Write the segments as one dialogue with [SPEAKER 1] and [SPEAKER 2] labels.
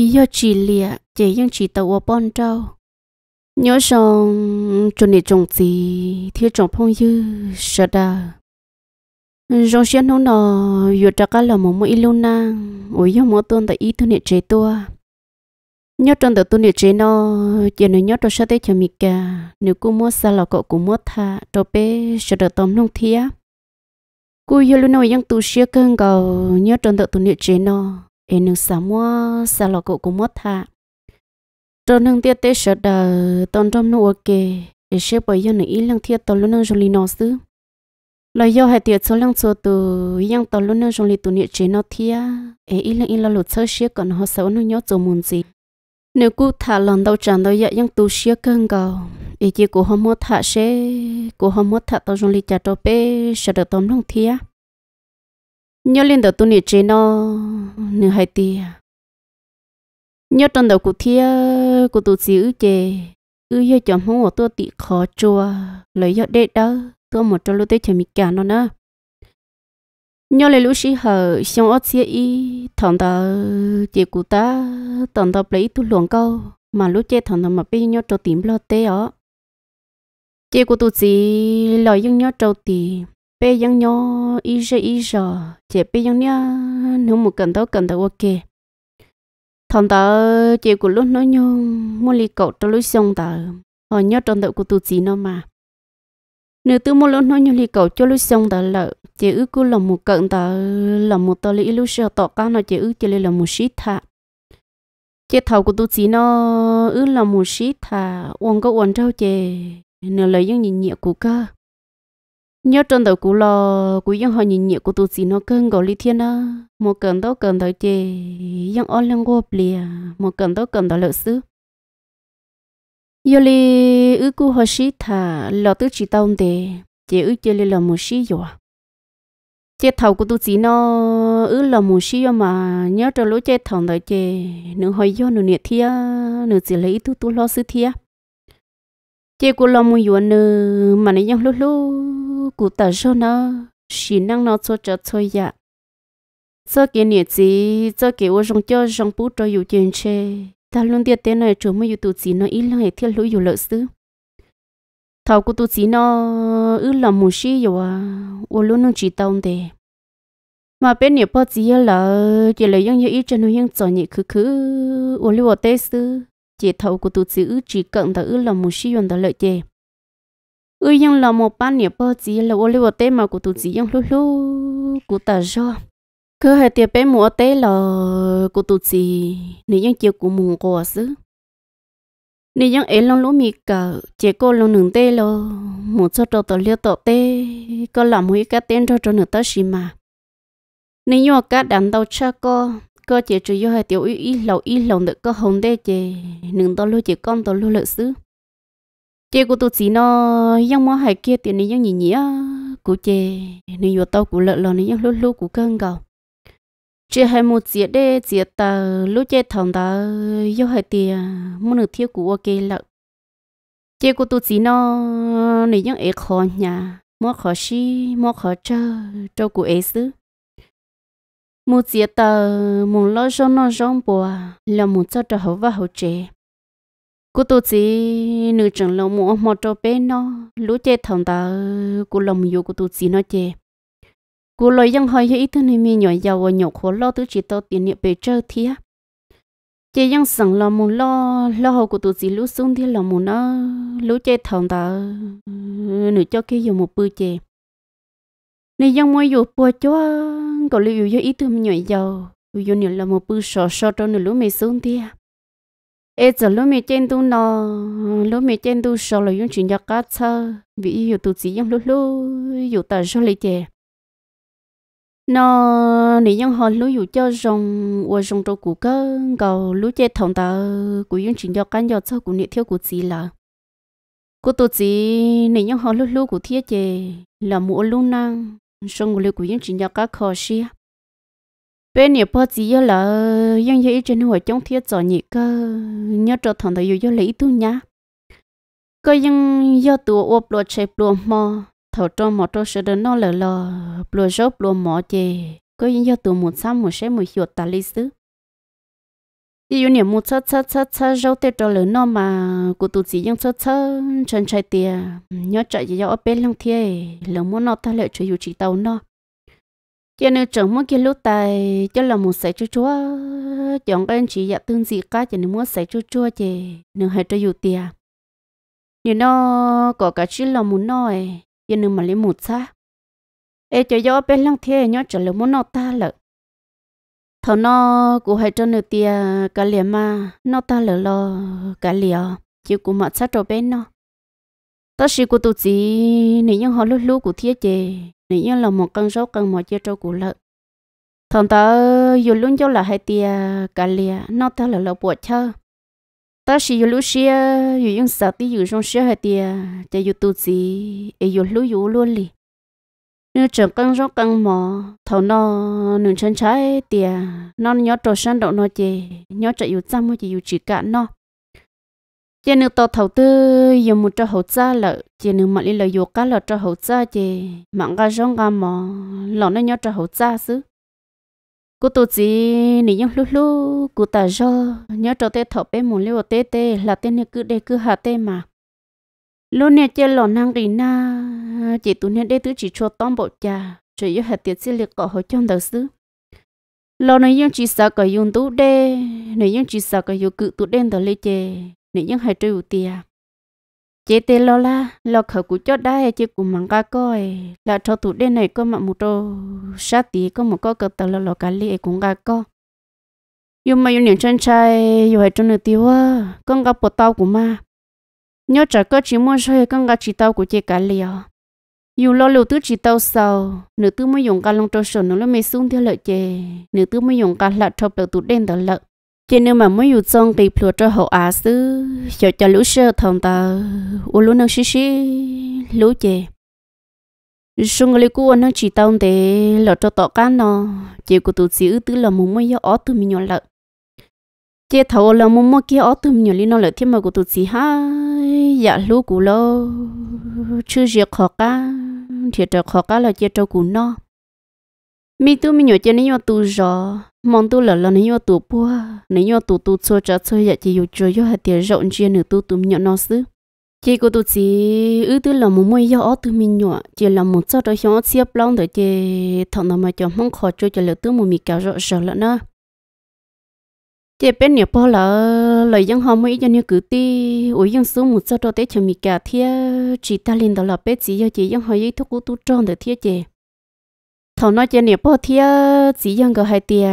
[SPEAKER 1] ý yo chỉ lìa chỉ yang chỉ tàu ở bon trâu nhớ xong cho nên trồng gì thiếu trồng phong dư sợ đà rong xiên nó nọ yo trả cả là một mũi luôn na ôi yo một tuần tại ý tôi nè chế tua nhớ trong tờ tôi nè chế nó chỉ nên nhớ trong sao thế cho mi cả nếu cô mua xa là cậu cô mua thà cho bé sợ được tóm nông thía. cô yo luôn nói yang tu xia cơn cầu nhớ trong tờ tôi nè chế nó e nung sa mua sa cũng mất ko trong tha tiết nung tia te sha da ton tom nu ke e she po yo ne ilang tia to lu nang joli no su lo yo ha tia cho lang cho tu yang to lu nang joli tu ni che no thia e ilang ilang lu cho she kon ho sa nu nyo cho mun ji nếu cô thả lòng đầu tràn đầu dạ yang tu xia cơn gào ý chỉ cô không muốn thả xe cô không muốn thả tao dùng lý trả cho bé sợ được tóm lòng thia nhớ lên đầu tôi nè chế nó nửa hai tia nhớ trong đầu cụ thia cụ tụt sĩ ư chè ư yêu chồng không của tôi tị khó chua lấy giọt đệ đó tôi một trong lúc tới chồng mình cả nó nè nhớ lấy lúc xí hở xong ót xí y thằng ta chị cụ ta thằng ta lấy tôi luồng câu mà lúc chơi thằng ta mà bây nhớ cho tìm lo tê ó chị cụ tụt sĩ lời nhớ trâu tìm bé yang nhỏ ý giờ ít giờ chị bé yang nhá nếu một cần tao cần tao ok thằng tao chị của lúc nó nhau mua ly cậu tao lúc xong tao họ ờ, nhớ trong tao của tụi gì nó mà nếu tôi mua lúc nó nhau ly cậu cho lúc xong tao lợ chị ước cứ lòng một cần tao lòng một tao lý lúc sợ tao cao nó chị ước chỉ là một shit thà chị thầu của tụi chị nó ước là một shit thà uống có uống trâu chị nửa lời những nhìn nhẹ của cơ nhớ trong đầu cũ lo cũ dân họ nhìn nhẹ của tụi chị nó cơn gọi lý thiên đó một cần đó cần đó chê dân ôn lăng gộp lìa một cần đó cần đó lợi sư giờ li ư cũ họ xí thả lọ tứ chỉ tao tề chỉ ư chơi li lọ một xí rồi à. chế thầu của tụi chị nó ư là một xí mà nhớ trong lối chế thầu đó chê nửa hỏi do nửa nhiệt thia nửa chỉ lấy tụi tu lo sư thia chế của lọ một yuan nửa mà nó dân lúc lúc cụ tờ cho nó chỉ năng nó cho cho thôi ya cho cái nhiệt gì cho cái ô rong cho rong bút cho yêu chuyện chê ta luôn tiệt tên này chủ mới yêu tụ chỉ nó ít lăng hệ thiết lũ yêu lợi sứ thảo của tụ chỉ nó ư là một xí yêu à ô luôn nó chỉ tông đề mà bên nhà bao chỉ là chỉ là những ít cho nó những trò nhị khứ khứ ô lưu ở tết sứ chỉ thảo của tụ chỉ ư chỉ cận ta ư là một xí yêu ta lợi chê ư yong là một ban nhiệt bao chỉ là ô liu tê mà của tụi chỉ yong lu lu của ta cho cứ hai tiệp bé mùa tê là của tụi chỉ nếu yong chiều của mùng của xứ nếu yong ấy long lũ mì cả chỉ cô long nương tê lo một số trò tổ liu tổ tê có làm mấy cái tên cho cho nửa ta xí mà nếu yong cả đàn tàu cha co có chỉ chủ yếu hai tiểu ý ý lầu ý lầu được có hồng tê chè nương to lu chỉ con to lu lợi xứ chị của tôi chỉ nó yang món hải kia tiền này yang gì nhỉ của chị nên vừa tao của lợn lợn này yang lú lú của cơn gầu chị hai một chị để chị ta lúc chị thằng ta yêu hai tiền muốn được thiếu của ok lợn chị của tôi chỉ nó này yang ấy khó nhà mua khó xí mua khó chơi cho của ấy xứ một chị ta muốn lo cho nó rong bùa là muốn cho cho hậu và hậu trẻ cú tổ chức nữ trưởng lâu mua một trâu bé nó lũ chê thằng ta cú lòng yêu cú tổ chức nó chê cú lo dân hỏi ý thứ này mi nhỏ giàu và nhỏ khó lo tứ chỉ tao tiền niệm bề chơi thía chê dân sẵn lo muốn lo lo hậu cú tổ chức lũ xuống thì lo muốn nó lũ chê thằng ta nữ cho cái dùng một bữa chê này dân mua dù bùa cho cậu lưu yêu ít thứ mi nhỏ giàu yêu nhiều là một bữa sò sò cho nữ lũ mày xuống thía ê giờ lúc mình trên tu nó ờ, lúc mình trên tu sau là dùng chuyện cho cá sơ vì hiểu tu chỉ dùng lúc lúc hiểu tờ sau lấy chè nó nị dân họ lúc hiểu cho rồng và rồng trong củ cơ cầu lúc chơi thòng tờ của dùng chuyện cho cá nhau sơ của nị theo của chỉ là của tu chỉ nị dân họ lúc lúc của thiết chè là mua luôn năng xong người của dùng chuyện cho cá khó xia bên nhiều bao gì giờ là dân dây trên hồi chống thiết cho nhị cơ nhớ cho thằng thầy yêu lấy tu nhá cơ dân do tù ốp lo chạy lo mò thầu cho mò cho sự đơn nó lờ lờ lo rớp lo mò chê cơ dân do tù một sáu một sáu một hiệu ta lý xứ ví dụ nhiều một chất chất chất chất rau tê cho lớn nó mà của tụ chỉ dân chất chất chân chạy tiền nhớ chạy gì ở bên lăng thiê lớn muốn nó ta lại chơi yêu chỉ tàu nó cho nên chẳng muốn cái lúc tài cho là một sợi chua chua chẳng các anh chỉ dạ tương dị cá cho nên muốn sợi chua chua chè nên hãy cho dù tiền nhưng nó có cả chỉ là muốn nói cho nên mà lấy một xa ê cho gió bên lăng thế nhớ trả lời muốn nó ta lợ thằng nó cũng hãy cho nửa tiền cả liền mà nó ta lợ lo cả liền chứ cũng mặc sát rồi bên nó ta chỉ của tụi chị nếu như họ lúc lúc của thiết chè nếu như là một cân số cần một chia trâu của lợi thằng ta dù luôn cho là hai tia cả lìa nó tớ là lợn bột chơ ta chỉ dù lúc xia dù những sợ tí dù trong xia hai tia chè dù tụi chị ấy dù lúc dù luôn lì nếu chẳng cân số cần mò thằng nó nửa chân trái tia nó nhớ trâu săn đậu nó chè nhớ chạy dù trăm mà chỉ dù chỉ cả nó chỉ nếu tàu thầu tư dùng một trò hậu cha lợ chỉ nếu mà đi lợ dù cá lợ trò hậu cha chỉ mặn cá rong cá mò lọ nó nhớ trò hậu cha xứ cô tổ chỉ nỉ nhung lúc lúc cô ta do nhớ trò tê thọ bé một liu tê tê là tê này cứ để cứ hạ tê mà lúc này chơi lọ năng gì na chỉ tụi này để tụi chỉ cho tóm bộ cha chỉ yêu hạt tiền xin liệt cọ hồi trong đầu xứ lọ này nhưng chỉ sợ cái dùng tú đê này nhưng chỉ sợ cái dùng cự tụi đen đó lê chơi nếu những hai triệu tiền chế tê lo la lo khở của chót đai e chứ cũng mắng cá coi là cho tụ đen này có mà một trâu sát tí có một con cờ tờ lo lo cá li cũng cá co yêu mà yêu niệm chân trai yêu hai chân nửa tiêu á con gặp bộ tao của ma nhớ trả có chỉ mua chơi con gặp chỉ tao của chế cá li à yêu lo lưu tứ chỉ tao sau nửa tứ mới dùng cá lông trâu sờ nửa mới mê xuống theo lợi chế nửa tứ mới dùng cá lạ cho tờ tụ đen tờ lợi chỉ nếu mà muốn dùng trong thì phụ cho họ à sư cho cho lũ sơ thằng ta u lũ nó xí xí lũ chè xung người cũ nó chỉ tao để lọ cho tọt cá nó chỉ của tụi xíu tứ là muốn mới ở tụi mình nhỏ lợ chỉ thầu là muốn mới kia ở từ mình nhỏ li nó lại thêm mà của tụi xí ha dạ lũ cũ lo chưa gì khó cá thiệt cho khó cá là chỉ cho cũ nó mi tụi mình nhỏ cho nên nhỏ tụi rồi mong tu lỡ lỡ nhau tu bua nếu nhau tu tu cho cho chơi vậy chỉ dù chơi cho hạt tiền rộng chia nửa tu tu nhận nó xứ chỉ có tu chỉ ư tu là một mối gió tu mình nhỏ chỉ là một số đó nhỏ xếp lòng để chị thằng nào mà cho mong khó chơi cho lỡ tu một mì cào rõ sợ lỡ nữa chỉ bên nhà bao là lời dân họ mới cho nhau cứ ti ủi dân số một số đó để cho mì cào thiê chỉ ta lên đó là bé chỉ cho chỉ dân họ ấy thuốc tu tròn để thiê chị thằng nó chơi nè bao thia chỉ dân cái hai tia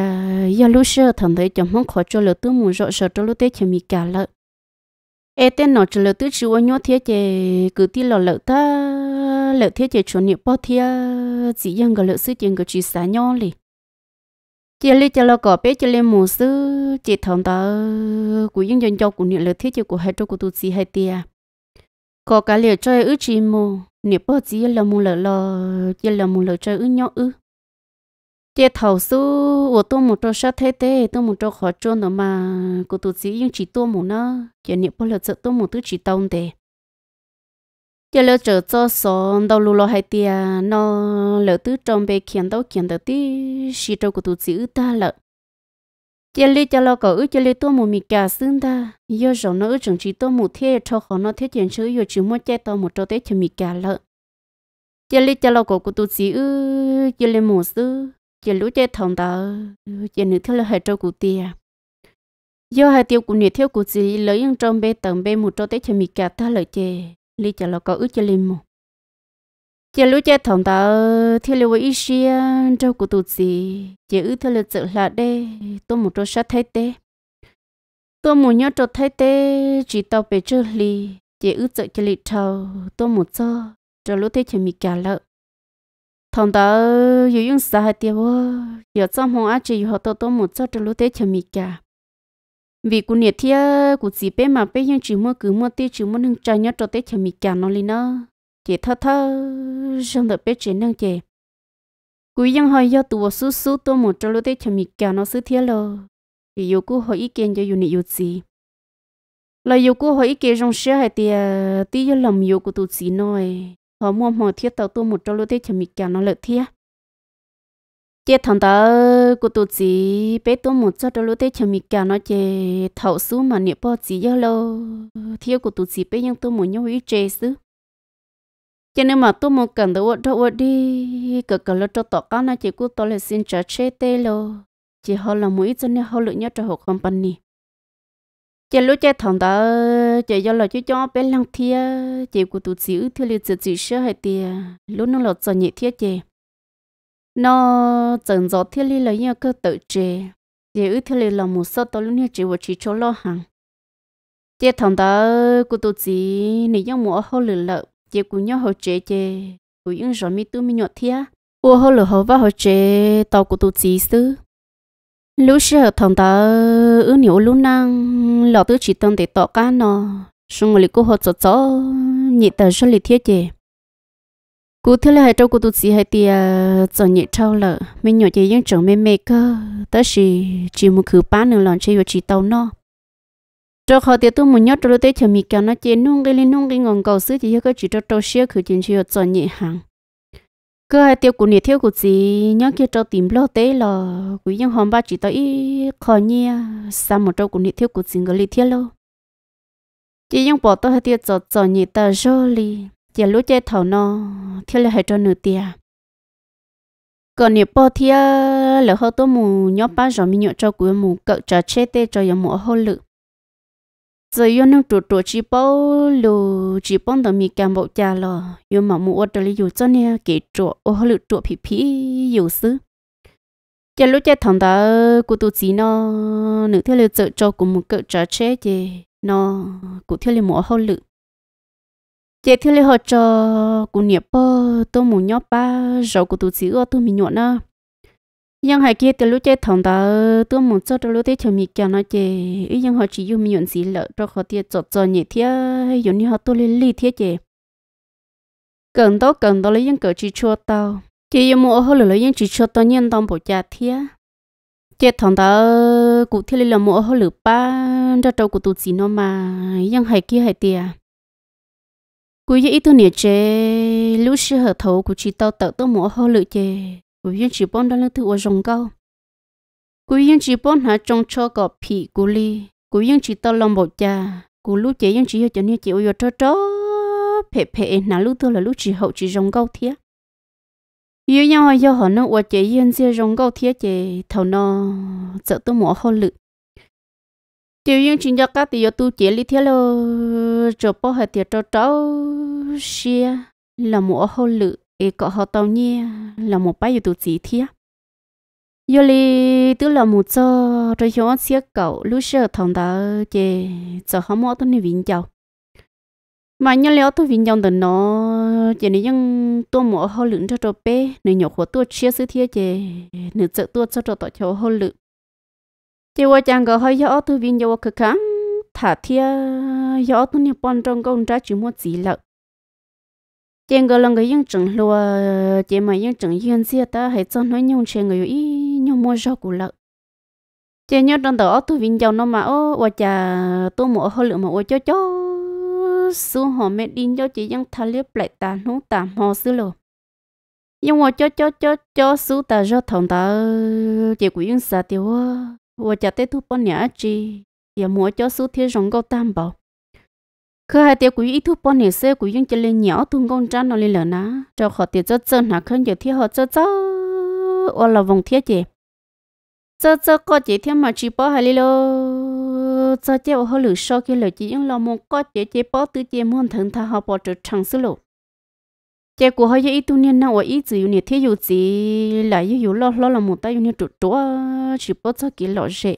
[SPEAKER 1] giờ lúc xưa thằng thấy chồng mong khó cho lỡ tư mù rõ sợ cho lỡ tết chém mi cả lợ ê tên nó cho lỡ tư chịu nhau thia chơi cứ ti lọ lỡ ta lỡ thia chơi chuẩn nè bao thia chỉ dân cái lỡ sư chơi cái chỉ xả nhau lì chỉ lì chơi lọ có biết chơi lì mù sư chỉ thằng ta của dân dân cho của nè lỡ thia chơi của hai chỗ của tu sĩ hai tia có cái liệu chơi ước chim mù nè bao chỉ là mù lỡ lọ chỉ là mù lỡ chơi ước nhau ước chế thầu số của tôi một trâu sát thế thế tôi một trâu khó trôn nó mà của tôi chỉ nhưng chỉ tôi một nó chế niệm bao lợt sợ tôi một thứ chỉ tông thế chế lỡ trở cho số đâu lù lo hay tia nó lỡ tứ trong bề kiện đâu kiện đâu tí xì trâu của tôi chỉ ta lợ chế lì cho lo cậu chế lì tôi một mì cà xương ta giờ rồi nó chẳng chỉ tôi một thế cho họ nó thế chuyện chứ giờ chỉ muốn chế tôi một trâu thế chỉ mì cà lợ chế lì cho lo cậu của tôi chỉ ư chế lì một xứ chỉ lúc chơi thằng đó chỉ nữ thiếu là hệ trâu cụ tia à. do hệ tiêu cụ nữ thiếu cụ gì lấy những trong bê tầng bê một trâu tết chơi mì cả ta lợi chơi lý chả là có ước cho lên một chỉ lúc chơi thằng đó thiếu là với ít xia trâu cụ tụt gì chỉ ước thiếu là tự là đê tôi một trâu sát thấy tê tôi một nhớ trâu thấy tê chỉ tao bê chơi li, chỉ ước tự chơi lì trâu tôi một trâu trâu lúc tết chơi mì cả lợi thằng đó yêu yung sa hai tiêu giờ trong phòng anh chỉ họ tôi tôi một chút trong lúc tết chậm mì cả vì cô nhiệt thia cô chỉ biết mà biết nhưng chỉ mua cứ mua tết chỉ mua nâng trai nhất cho tết chậm mì cả nó lên nó chỉ thơ thơ xong rồi biết chỉ nâng chỉ cô yung hỏi do tụi số số tôi một trong lúc tết chậm mì cả nó xứ thia lo thì yêu cô hỏi ý kiến cho yêu nhiệt yêu gì là yêu cô hỏi ý kiến trong xe hai tia tí yêu làm yêu của tụi chị nói họ mua mò thiết tàu tu một trâu lúa thế chả mì kéo nó lợt thiết chế thằng ta của tổ chỉ bé tu một cho trâu lúa thế chả mì kéo nó chế thầu sú mà niệm bao chỉ giờ lâu thiết của tổ chỉ bé nhưng tu một nhau ý chế xứ cho nên mà tu một cần vật đâu vật đi cờ cờ lô cho tọt cá nó chỉ cô tao lên xin trả chế tê lâu, chỉ họ là mỗi cho nên họ lựa nhau cho họ company chị lúc chơi thằng đó chị do là chú cho bé lăng thia chị của tụi xíu thưa liệt chị chị sơ hay tia lúc nó lọt giờ nhị thia chị nó dần gió thia li là nhớ cơ tự chị chị ư thia li là một số tao lúc nãy chị vừa chỉ cho lo hàng chị thằng đó của tụi chị nị nhau mua hồ lửa lợ chị của nhau hồ chị chị của những rồi mi tu mi nhọt thia của hồ lửa hồ và hồ chị tao của tụi chị xứ lúc xưa thằng ta ứ nhiều lúc năng lọ tứ chỉ tông để tọ cá nó xong rồi cô họ chó chó nhị tờ số lì thiết gì cô thứ là hai trâu cô tụt gì hai tia chở nhị trâu lợ mình nhỏ chị những chồng mê mê cơ tới chỉ chỉ một khử bán nửa lon chơi vào chỉ tàu nó cho họ tiệt tôi muốn nhớ cho tôi thấy chờ mì cá nó chê nung cái lên nung cái ngọn cầu sứ chỉ có chỉ cho trâu xía khử tiền chơi vào nhị hàng cứ hai tiêu của nhiệt thiếu của gì nhớ kia cho tìm lo tế là quý nhân hôm ba chỉ tới khó nhia sao một trâu của nhiệt thiếu của gì người li thiết lo chỉ nhân bỏ tôi hai tiêu cho cho nhiệt ta rô li chỉ lúc chơi thảo nó thiếu là hai cho nửa tia còn nhiệt bỏ thiết là hơi tôi mù nhớ ba rồi mình nhớ cho quý mù cậu trà chết tê cho yếm mù hô lực rồi yo nông trụ trụ chỉ bao lù chỉ bao đồng mi cam bộ cha lo yo mà mua ở đây yo cho nè kể trụ ô lự trụ phi phi yo sư giờ lúc chơi thằng đó cụ tụ chỉ nó nữ theo lừa trợ cho cụ một cỡ trả chế chứ nó cụ theo lừa mua hậu lự chế theo lừa họ cho cụ niệm bao tôi muốn nhóc ba rồi cụ tụ chỉ ở tôi mình nhọn nó nhưng hai kia từ lúc chơi thằng ta tôi muốn cho từ lúc thấy chồng mình cho nó chơi ý nhưng họ chỉ dùng miệng gì lợ cho họ tiệt chọt chọt nhẹ thế hay giống như họ tôi lên lì thế chơi cần đó cần đó lấy những cỡ chỉ cho tao chỉ dùng mua họ lấy những chỉ cho tao nhận đồng bộ giá thế chơi thằng ta cụ thế là một họ lửa ba ra trâu cụ tụi gì nó mà nhưng hai kia hai tiệt cú ý tôi nhớ chơi lúc xưa hở thấu của chị tao tự tôi một họ lửa chơi cô yên chỉ bón đó là thứ ở rồng cao, cô yên chỉ bón hạt trong cho cọ phì cú li cô yên chỉ tao lòng bột trà, cô lú chị yên chỉ hậu cho nên chị ôi cho cho phe phe, nà lú thôi là lú chỉ hậu chỉ rồng cao thiệt yêu nhau hay yêu họ nó ở chị yên sẽ rồng cao thiệt chị thầu nó sợ tôi mỏ hôn lự. tiêu yên chỉ cho các tiêu tu chế lý thế lo cho bỏ hết tiêu cho cháu xia là mỏ hôn lực ý có họ tàu nhi là một bãi tụ chỉ thia giờ li tức là một cho cho cho xe cậu lúc sơ thằng đó chê cho họ mua tôi đi chào mà nhớ léo tôi vinh chào từ nó chê này nhưng tôi mua họ lượng cho cho bé này nhỏ của tôi chia sẻ thia chê nữ sợ tôi cho cho tôi cho họ lượng chê qua chàng gọi hơi cho tôi vinh chào cực kháng thả thia cho tôi nhập bọn trong công tra chỉ mua gì lợi tiền gọi là cái dân trồng lúa tiền mà dân trồng yên xia ta hãy cho nó nhung trên người ý nhung mua rau củ lợn tiền nhớ trong đó tôi vinh giàu nó mà ô và chả tôi mua hơi lượng mà ô cho cho số họ mẹ đi cho chị dân thà liếp lại ta nó tạm họ xứ lô nhưng mà cho cho cho cho số ta cho thằng ta chị của dân xa tiêu và chả tới thu bao nhã chị giờ mua cho số thế rồng câu tam bảo cứ hai tiêu quý ít thu bọn này xe quý dùng chân lên nhỏ tung con trăn nó lên lợn ná cho họ tiêu cho chân hả khăn giờ thiết họ cho cho ô là vòng thiết gì cho cho có chị thiết mà chỉ bỏ hai lô cho chế ô họ lửa sau kia lửa chỉ dùng lo mong có chị chế bỏ tứ chế muốn thằng tha họ bỏ trở chẳng số lô, chế của họ ít tu niên nào ít chỉ nhiều thiết dù gì lại yêu lo lo là một tay nhiều trụ trụ chỉ bỏ cho kia lọ rệt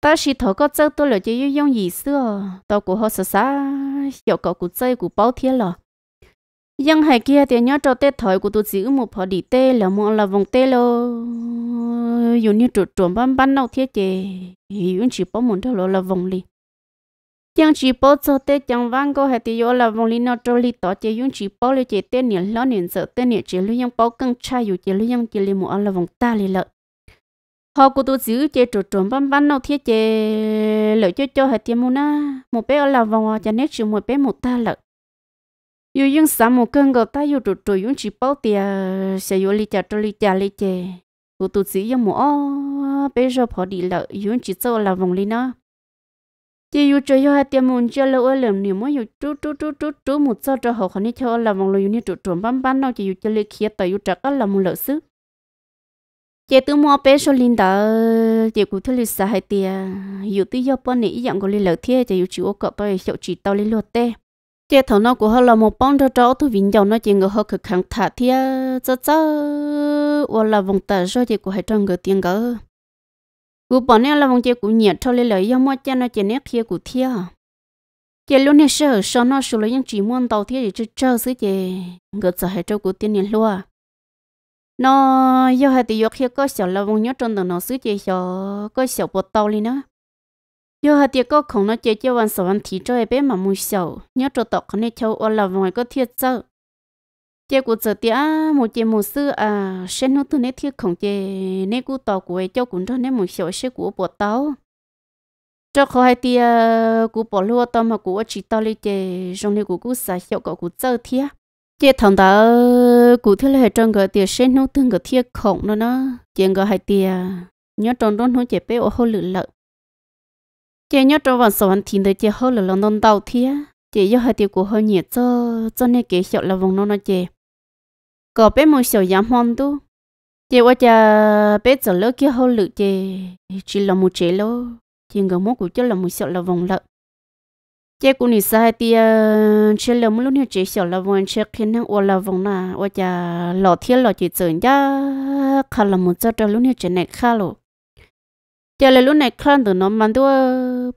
[SPEAKER 1] ta chỉ thấu có chơi tôi là chỉ dùng gì xưa tao cũng hơi sợ xa hiểu cậu cũng chơi cũng bao thiên rồi nhưng hai kia thì nhớ cho tết thời của tôi chỉ một họ đi tê là một là vòng tê lô dù như chuột chuột ban ban đâu thế chị hiểu chỉ bao muốn cho là vòng đi. chẳng chỉ bao cho tết chẳng vang có hai thì vô là vòng li nó cho li tỏ chị dùng chỉ bao li chị tết niệm lo niệm sợ tết niệm chị lưu yang bao căng trai dù chị lưu yang chị li một là vòng ta lợi họ cụ tôi giữ chế trộn trộn băm băm nấu thiết chế lợi cho cho hết tiền mua na một bé ở là vòng cho nét sự một bé một ta lợi yêu yên sáng một cân gạo ta yêu trộn trộn yên chỉ bao tiền sẽ yêu li chả cho li chả li chế cụ tôi giữ yên mua bé cho họ đi lợi dùng chỉ cho là vòng li na chỉ yêu cho yêu hết tiền mua cho lợi ở làm nhiều mỗi yêu chú chú chú chú một sao cho họ còn đi cho là vòng lợi yên trộn trộn băm băm nấu chỉ yêu cho li khía tay yêu chắc là một lợi sức chị tôi mua bé số linh đó chị cũng thấy lịch sử hay tiề dù tôi yêu bọn này dạng của lịch lợt thiê chị yêu chịu cọp tôi hiệu chỉ tao lịch lợt tê chị thằng nó của họ là một bọn cho cháu tôi vinh giàu nó chị người họ cực kháng thả thiê cho cháu hoặc là vùng tờ rồi chị của hai trăm người tiền gỡ cụ bọn này là vùng chị cũng nhiệt cho lịch lợt yêu mua cho nó chị nét thiê của thiê chị luôn nè sợ sao nó sửa lại những chỉ muốn tàu thiê để chơi chơi với chị người sợ hai cháu của tiền này luôn nó do hai tỷ do khi có sầu là vùng nhớ trong tầng nó xứ chơi sầu có sầu bột tàu đi nữa do hai tỷ có không nó chơi chơi văn sầu văn thì cho bé mà mua sầu nhớ cho tọt không nên châu ở là vùng có thiệt sâu chơi của giờ tía một chơi một sư à sen nó từ nét thiết không chơi nên của tàu của ấy cho cũng cho nét một sầu sẽ của bột tàu cho khó hai tia của bỏ lúa tao mà của chỉ tao lấy chơi trong này của cú xài hiệu có cũng chơi thiệt chế thằng ta cụ thể là trong cái tiền xe nó tương cái thiệt khổng nó nó chuyện cái hai tiền nhớ trong đó nó chỉ bé ở hồ lửa lợ chế nhớ trong vòng sáu anh thiên tới chế hồ lửa lợ non đầu thiệt chế do hai tiền của hơi nhiệt cho cho nên kế hiệu là vòng nó nó chế có bé một sầu giảm hòn tu chế qua cha bé giờ lỡ kia hồ lửa chế chỉ là một chế lô chuyện cái mốt của chế là một sầu là vòng lợ chế cũng nị sai thì chế lâu mới lúc nào chế xỏ là vòng chế khi năng ô là vòng là ô chả lọ thiên lọ chỉ tưởng ra khá là một chỗ lúc nào chế này khá lộ chế là lúc này khá từ nó mang tua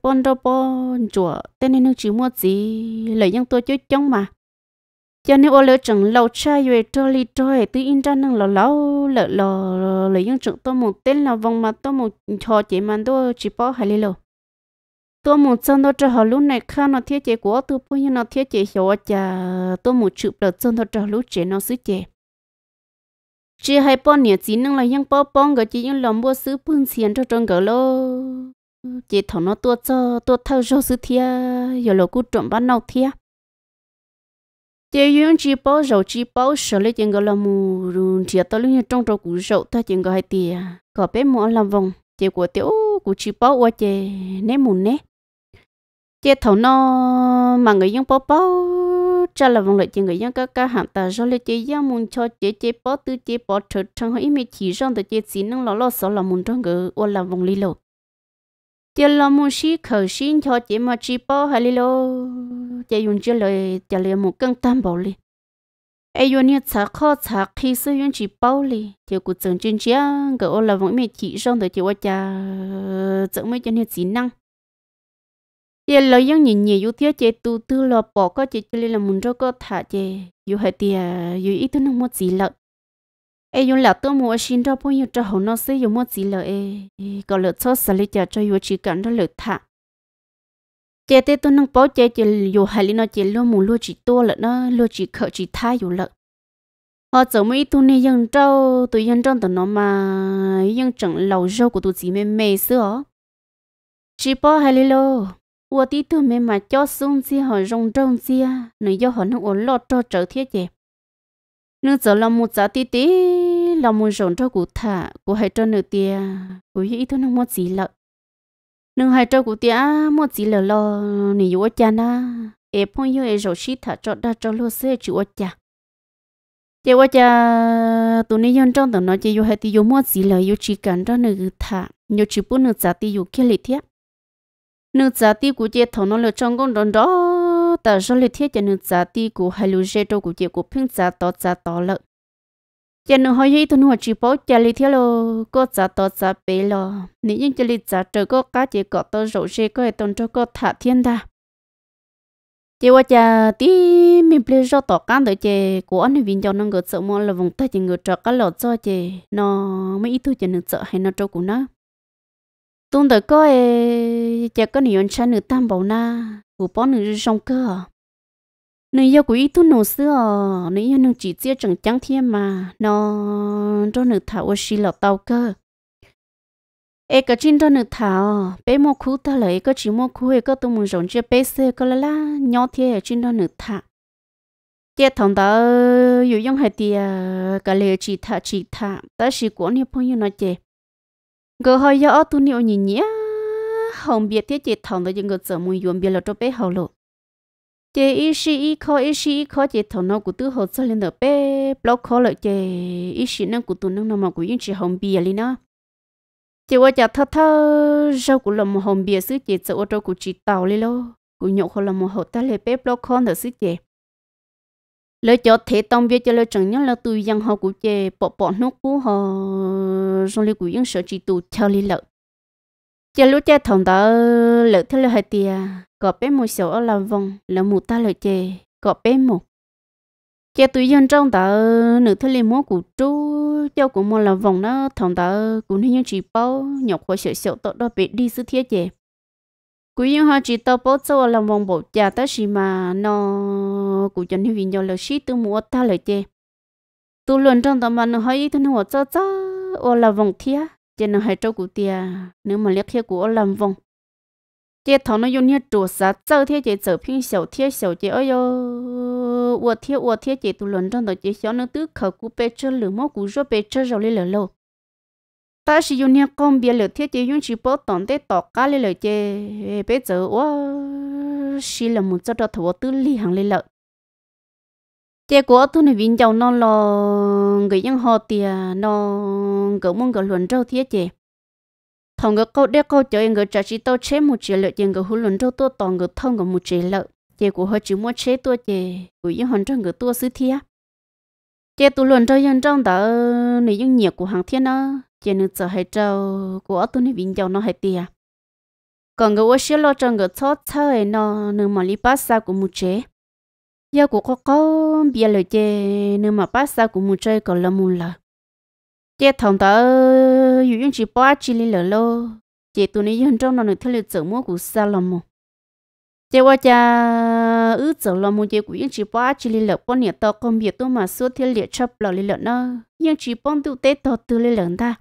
[SPEAKER 1] bon đâu bon chùa tên này nên chỉ mua gì lấy những tôi chơi chống mà giờ này ô lỡ chẳng lâu cha e về cho đi cho từ in ra năng lò lâu lỡ lò lấy những chuyện tôi một tên là vòng mà tôi một cho chế mang tua chỉ bỏ hai lì lò tôi muốn chân tôi cho họ lúc này khá nó thiết chế của tôi bây giờ nó thiết chế hiểu chả tôi muốn chụp được chân tôi cho lúc chế nó xứ chế chỉ hai bọn nhà chỉ năng là những bao bông cái chỉ những lòng mua xứ phương tiền cho trong cái lô chỉ thằng nó tua cho tua thâu cho xứ thia giờ lô cũng trộm bắt nâu thia chỉ những chỉ bao rồi chỉ bao sợ lấy chuyện cái là mù chỉ tao lúc những trong trâu củ rậu ta chuyện cái hai tiền, có bé mua làm vòng chỉ của tiểu củ chỉ bao qua chỉ ném mù ném chế thầu nó mà người dân bó bó cho là vòng lợi chỉ người dân các ca hàng ta do lệ chế dân muốn cho chế chế bó tư chế bó trở trong hay mẹ chỉ rằng từ chế chỉ năng lo lo sợ là muốn trong người ô là vòng lì lộ chế là muốn xí khởi xin cho chế mà chỉ bó hà lì lộ chế dùng chế lời chế lời một cân tam bảo lì ai dùng nhiệt xả khó xả khi sử dụng chỉ bảo lì chế cũng chẳng chuyên chế người ô là vòng mi chỉ rằng từ chế ô cha chẳng mấy cho nhiệt chỉ năng giờ lo giống nhìn nhỉ yêu tiếc chế tu tư lo bỏ có chế cho nên là muốn cho có thả chế, yêu hệ thì yêu ít thứ nó mua gì lợn em dùng là tôi mua xin cho bao nhiêu cho hậu nó sẽ dùng mua gì lợn em có lợn cho xử lý cho yêu chỉ cần cho lợn thả chị tê tôi nâng bỏ chế, chị yêu hệ lý nó chị lo muốn lo chỉ to lợn nó lo chỉ khở chỉ thả yêu lợn họ giờ mấy tu này yên trâu tụi yên trâu tụi nó mà yên chẳng lâu rau của tụi chỉ mê mê xưa chỉ bỏ hai lô 我弟都没买叫送些和容重些，你要和那我老早找贴姐。你走了木早弟弟，老木容照顾他，我还找你爹，我也一头那么急了。你还照顾爹么急了咯？你有我家呢？ai phong yêu ai rồi xí thả cho đa cho lúa xe chịu ở cha chị ở cha tụi nay dân tụi nó chị yêu hay thì yêu mua gì là yêu chỉ cần cho nữ thả nhiều chỉ bún nữ giả thì yêu kia lì thiếp nữ giả ti của chị thằng nó là trong con đòn đó ta số liệt thiết cho nữ giả ti của hai lũ xe trâu của chị của phim giả tỏ giả tỏ lợ chị nữ hỏi gì tôi nói chỉ bảo chị liệt thiết lo có giả tỏ giả bể lo nếu như chị liệt giả trời có cá chị có tơ rổ xe có hệ tôn cho có thả thiên ta chị qua cha tí mình plei cho tỏ cán tới chị của anh viên cho nó ngược sợ mò là vùng tay chị ngược trọ cá lọt cho chị nó mấy ít thôi chị nữ sợ hay nó trâu của nó tuần tới có e chả có nhiều cha nữ tam bảo na của bọn nữ trong cơ nữ yêu quý ý tu nổ xưa nữ yêu nữ chỉ chia chẳng trắng thiên mà nó cho nữ thảo xì lọt tàu cơ e cái chuyện cho nữ thảo bé mua khu ta lấy có chỉ mua khu e có tụi muốn rộng chưa bé xe có là la nhỏ thiên chuyện cho nữ thảo chế thằng đó dù giống hai thì cái lệ chỉ thả chỉ thả ta chỉ quản hiệp phong như nó chế ngờ hơi gió tu niệm nhỉ nhỉ hồng biệt thiết chế thòng tới ngờ sợ mùi yuồng biệt là cho bé hậu lộ chế ý sĩ ý khó ý sĩ ý khó chế thòng nó của tư hậu sao lên đỡ bé block khó lợi chế ý sĩ năng của tu năng nó mà của những chỉ hồng biệt lên nó chế qua chả thơ thơ rau của lòng hồng biệt sứ chế sợ ô tô của chị tàu lên lo của nhậu khó lòng hậu ta lên bé block khó đỡ sứ chế lỡ cho thế tông biết cho lỡ chẳng nhớ là tôi dân họ của chè bỏ bỏ nó cũ họ rồi lỡ của những sợ chỉ tụ theo lý lợ cho lỡ chè thằng đó lỡ thế lỡ hai tia có bé một số ở làm vòng lỡ mù ta lỡ chè có bé một chè tụi dân trong đó nữ thế lấy mối của chú cho của một là vòng nó thằng đó cũng như chỉ bao nhọc của sợ sợ tội đó bị đi sứ thiết chè cú yên họ chỉ tao bố cho là mong bộ già ta xí mà nó cú chân hiểu nhau là xí tu mua ta lại chê tu luận trong tầm mà nó hay tu nó cho cho ô là vòng thia chê nó hay cho cú tia nếu mà liếc thia cú ô làm vòng chê thằng nó dùng nhiệt trổ sát cho thia chê sợ pin sầu thia sầu chê ơi ô ô thia ô thia chê tu luận trong tầm chê xéo nó tứ khẩu cú bê chơi lửa máu cú rô bê chơi rồi lên lửa lâu ta sử dụng nhà công bia lửa thiết chế dùng chỉ bỏ tổn để tỏ cá lên lời chế bây giờ ô xí là một chút đó thua tư li hàng lên lợi chế của tôi này vinh giàu nó lo người dân họ tiền nó cỡ mong cỡ luận trâu thiết chế thằng người câu đeo câu chơi người trả chỉ tôi chế một chế lợi tiền người hú luận trâu tôi toàn người thông người một chế lợi chế của họ chỉ mua chế tôi chế của những hoàn trang người tôi xứ thiết chế tôi luận trâu dân trong đó này những nhiệt của hàng thiên đó chỉ nên cho hai cháu của tôi nên vinh châu nó hai tiền còn người xí lo cho người chó chơi nó nên mà đi bắt sa của một chế giờ của có có bia lời chê nên mà bắt sa của một chơi còn là một là chế thằng ta dùng những chỉ ba chỉ lý lợn, lô chế tụi này dân trong nó được theo lịch sử mua của sao là một chế qua cha ứ giờ làm một chế của những chỉ ba chỉ lý lỡ bao nhiêu tao không biết tôi mà suốt thay lịch chấp là lý lợn, nó những chỉ bao tụ tết tao từ lý lỡ ta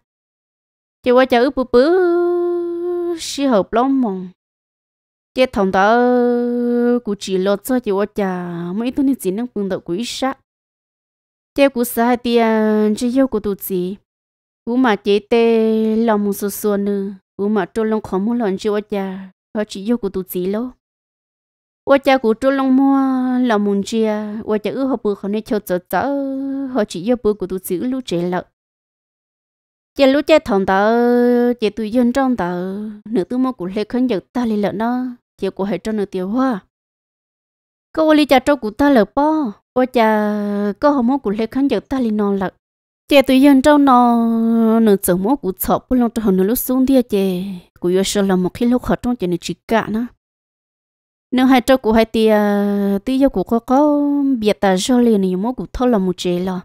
[SPEAKER 1] chị qua chợ bự bự xí hợp lắm mong chị thằng đó cụ chỉ lột cho chị qua chợ mấy tuần chị nâng bưng đậu quý sát chị cụ hai tiền chị yêu cụ tụt chị cụ mà chị tê lòng một số số nữa cụ mà trôi lòng khó mua lần chị qua chợ họ chỉ yêu cụ tụt chị lo qua chợ cụ trôi lòng mua lòng muốn chia qua chợ ư họ bự họ nên chơi chơi họ chỉ yêu bự cụ tụt chị lúc trẻ lợi chị lúc chơi thằng tớ chị tụi dân trong tớ nửa tư mô của lê khấn giật ta lì lợn nó chị của hệ cho nửa tiểu hoa có ô lì cha trâu của ta lợn bò ô chả có hồng mô của lê khấn giật ta lì non lợn chị tụi dân trong nó nửa sợ mô của sợ bút lòng cho nửa lúc xuống đi chị của yêu sợ là một khi lúc họ trong chị này chỉ cả nó nếu hai trâu của hai tia tia của có có biệt ta do liền nhiều mô của thôi là một chị là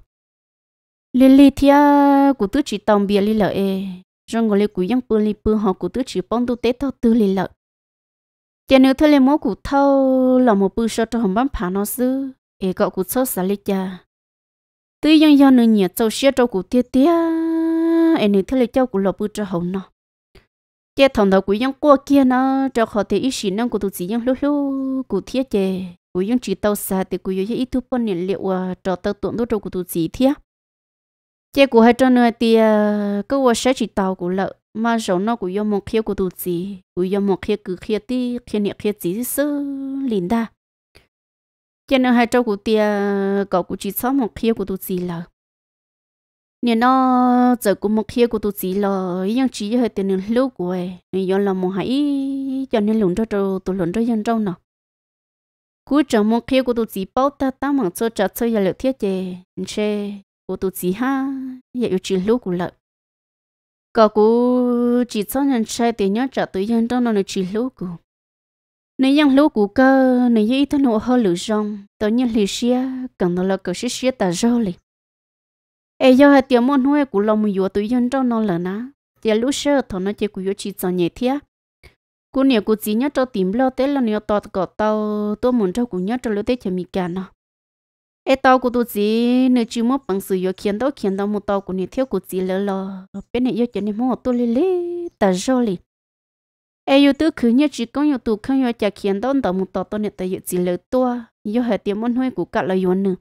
[SPEAKER 1] lì lì thì cụ tứ chỉ tòng bia lì lợ e người lì cụ dân bự lì bự họ cụ tứ chỉ bông tu tế thâu tư lì lợ tiền nữa thôi lì mỗi cụ thâu là một bự sợ cho hồng bán phá nó xứ e cậu cụ sốt xả lì cha tứ dân dân nữa nhiệt trâu xía trâu cụ tia tia e nữa thôi lì cháu cụ lọ bự cho hồng nó chế thằng đầu cụ dân qua kia nó cho họ thì ít xí năng cụ tứ chỉ dân lúc lúc cụ thiết chế cụ dân chỉ tàu xa thì cụ dân ít thu bông nhiệt liệu cho tàu tuần đó cho cụ tứ chỉ thiết chế của hai trâu người thì cứ qua sẽ chỉ tàu của lợ mà rồi nó cũng dùng một khía của tụi gì cũng do một khía cứ khía đi, khía này khía chỉ số liền đa chế nữa hai trâu của tia cậu cũng chỉ sáu một khía của tụi gì là nên nó giờ cũng một khía của tụi gì là nhưng chỉ hơi tiền lúc của ấy do là một hãy cho nên lùn cho trâu tụi lùn cho dân trâu nào cú chờ một khía của tụi gì bao ta ta mảng cho chặt cho giờ lệ thiết chế chế của tụ chỉ ha giờ yêu chỉ lúc của lợi có cú chỉ cho nhân trai thì nhớ trả tự nhân đó nó chỉ lúc của nếu nhân lúc của cơ nếu như ít nó hơi lửa rong tự nhiên lì xia cần nó là cỡ xia xia ta rô lì ai giờ hai tiểu môn huê của lòng mình vừa tự nhân đó nó là ná giờ lúc sơ thằng nó chỉ của chỉ cho nhẹ thiệt cú nhiều cú chỉ nhớ cho tìm lo tết là nhiều tọt cọ tàu tôi muốn cho cú nhớ cho lối tết cho mình cả nó ai tao cũng tụi gì nếu chỉ muốn bằng sự yêu khiến đâu khiến đâu một tao cũng nên thiếu của gì lỡ lỡ bên này yêu cho nên muốn tôi lì lì ta rồi lì ai yêu tôi cứ như chỉ có yêu tôi không yêu chả khiến đâu đâu một tao tôi nhiều tôi yêu gì lỡ tôi yêu hết tiền muốn nuôi của cả là yêu nữa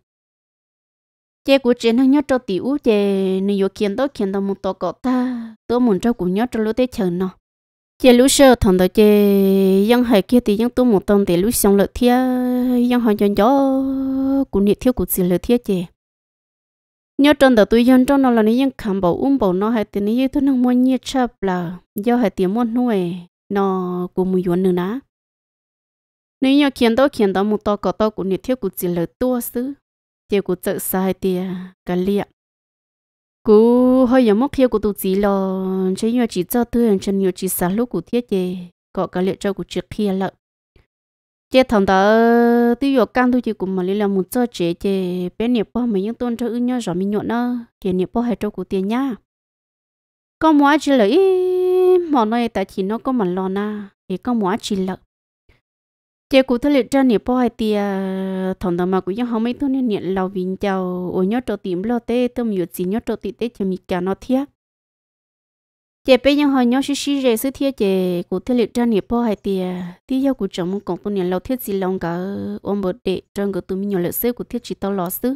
[SPEAKER 1] chế của chế nó nhớ cho tiểu chế nếu yêu khiến đâu khiến đâu một tao có ta tôi muốn cho cũng nhớ cho lứa tết chờ nó chế lúc sơ thằng đó chế dân hay kia thì dân tu một tông để lúc xong lợi thia dân họ dân gió cũng nhị thiếu cũng xin lợi thia chế nhớ trong đó tôi dân trong nó là những dân khám bảo um bảo nó hay tiền như tôi năng muốn nhiệt chập là do hay tiền muốn nuôi nó cũng muốn yuan nữa ná nếu như khiến đó khiến đó một to có to cũng nhị thiếu cũng xin lợi tua xứ chế cũng tự sai tiền cái liệm cú hơi giống mốc kia của tụ chỉ lo chơi nhiều chỉ cho tôi anh chân nhiều chỉ xả lúc của thiết chế có cả liệu cho của trước kia lợ chế thằng đó tiêu yêu can tôi chỉ cùng mà lấy là một cho chế chế bé nghiệp bao mấy những tôn cho ưng nhau rõ mình nhộn nó chế nghiệp bao hai cho của tiền nhá có mua chỉ lợi mà nói tại chỉ nó có mà lo na thì có mua chỉ lợi chế cụ thể liệt ra nè bao hai tia thằng đó mà cũng giống không mấy nên nè lâu viên chào ở nhớ trâu tìm lo tê tâm nhiều gì nhớ trâu tị tê cho mình cả nó thiệt chế bây giờ hỏi nhớ xí xí rẻ xí thiệt chế cụ thể liệt ra nè bao hai tia tí giờ cụ chồng muốn còn tu nè lâu thiệt gì lòng cả ôm bờ đệ trong cái tụi mình nhỏ lợi xí cụ thiết chỉ tao lo xí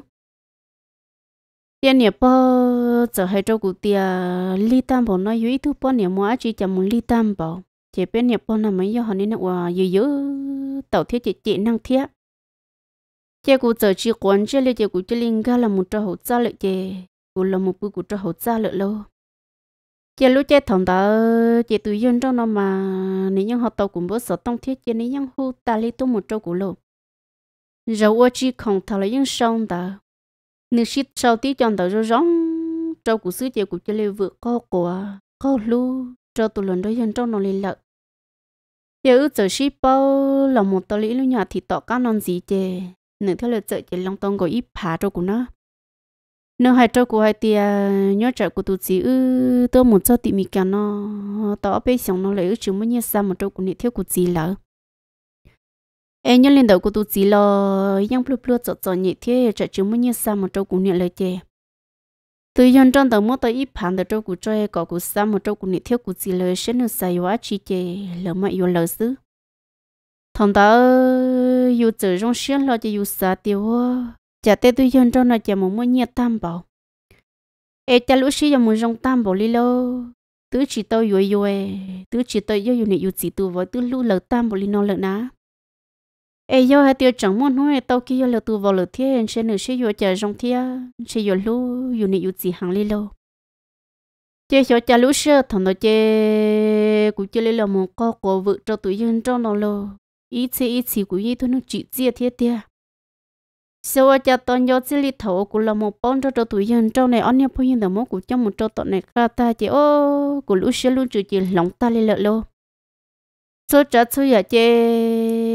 [SPEAKER 1] tiền nè bao giờ hai trâu cụ tia li tam bảo nói yếu ít thứ bao nè mua chỉ chồng muốn li tam bảo chế bên nhập bọn là mấy giờ họ nên là dữ dữ tàu thiết chế chế năng thiết chế cụ giờ chỉ quan chế liệu chế cụ chế linh ga là một trò hậu gia lợi chế cụ là một bữa của trò hậu gia lợi lâu chế lúc chế thằng đó chế tự nhiên trong nó mà nếu như họ tàu cũng bớt sợ tông thiết chế nếu như hư ta lấy tôi một trò cụ lâu rồi ở chỉ không thằng là những sông đó nếu shit sau tí chọn tàu rồi rong trâu cụ sứ chế cụ chế liệu vượt có của có lu cho tụi lần đó dân trong nó lên lợi giờ ư giờ ship bao lòng một tờ lý lúc nhỏ thì tỏ cá non gì chê nửa theo lời chợ chỉ lòng tông gọi ít phá cho của nó nửa hai cho của hai tia nhớ trợ của tụi chị ư tôi một cho tị mình cả nó tỏ bé xong nó lại ư chúng mới nhớ sao một cho của nửa theo của chị lỡ em nhớ lên đầu của tụi chị lo yang plu plu chợ chợ nhị thế trợ chúng mới nhớ sao một cho của nửa lời chê tự nhiên trong đầu mua tôi ít phản tờ trâu cụ chơi có cụ sa một trâu cụ nị thiếu cụ gì lời sẽ nước xài quá chi chê lỡ mà yon lỡ xứ thằng ta yêu chở trong xuyên lo cho yêu sa tiêu chả tê tôi yon trong là chả muốn mua nhiệt tam bảo ê chả lúc xí giờ muốn trong tam bảo đi lô tứ chỉ tôi yêu yêu ê tứ chỉ tôi yêu yêu nị yêu chỉ tu với tứ lũ lỡ tam bảo đi nó lỡ ná ai yo hai tiêu chẳng muốn nói tao kia là tu vào lửa thiên sẽ nửa sẽ yo chờ trong thiên sẽ yo lu yo nị yo chỉ hàng li lô chế cho cha lú sơ thằng đó chế cũng chơi lên là một co cổ vợ cho tụi dân trong nó lô ít chế ít chỉ cũng như thôi nó chỉ chia thiết tia sau cha toàn nhớ chỉ li thầu cũng là một bón cho cho tụi dân trong này anh em phụ nhân đồng mốt cũng trong một cho tụi này cả ta chế ô cũng lú sơ luôn chịu chịu lòng ta lên lợ lô Sau trả số giờ chế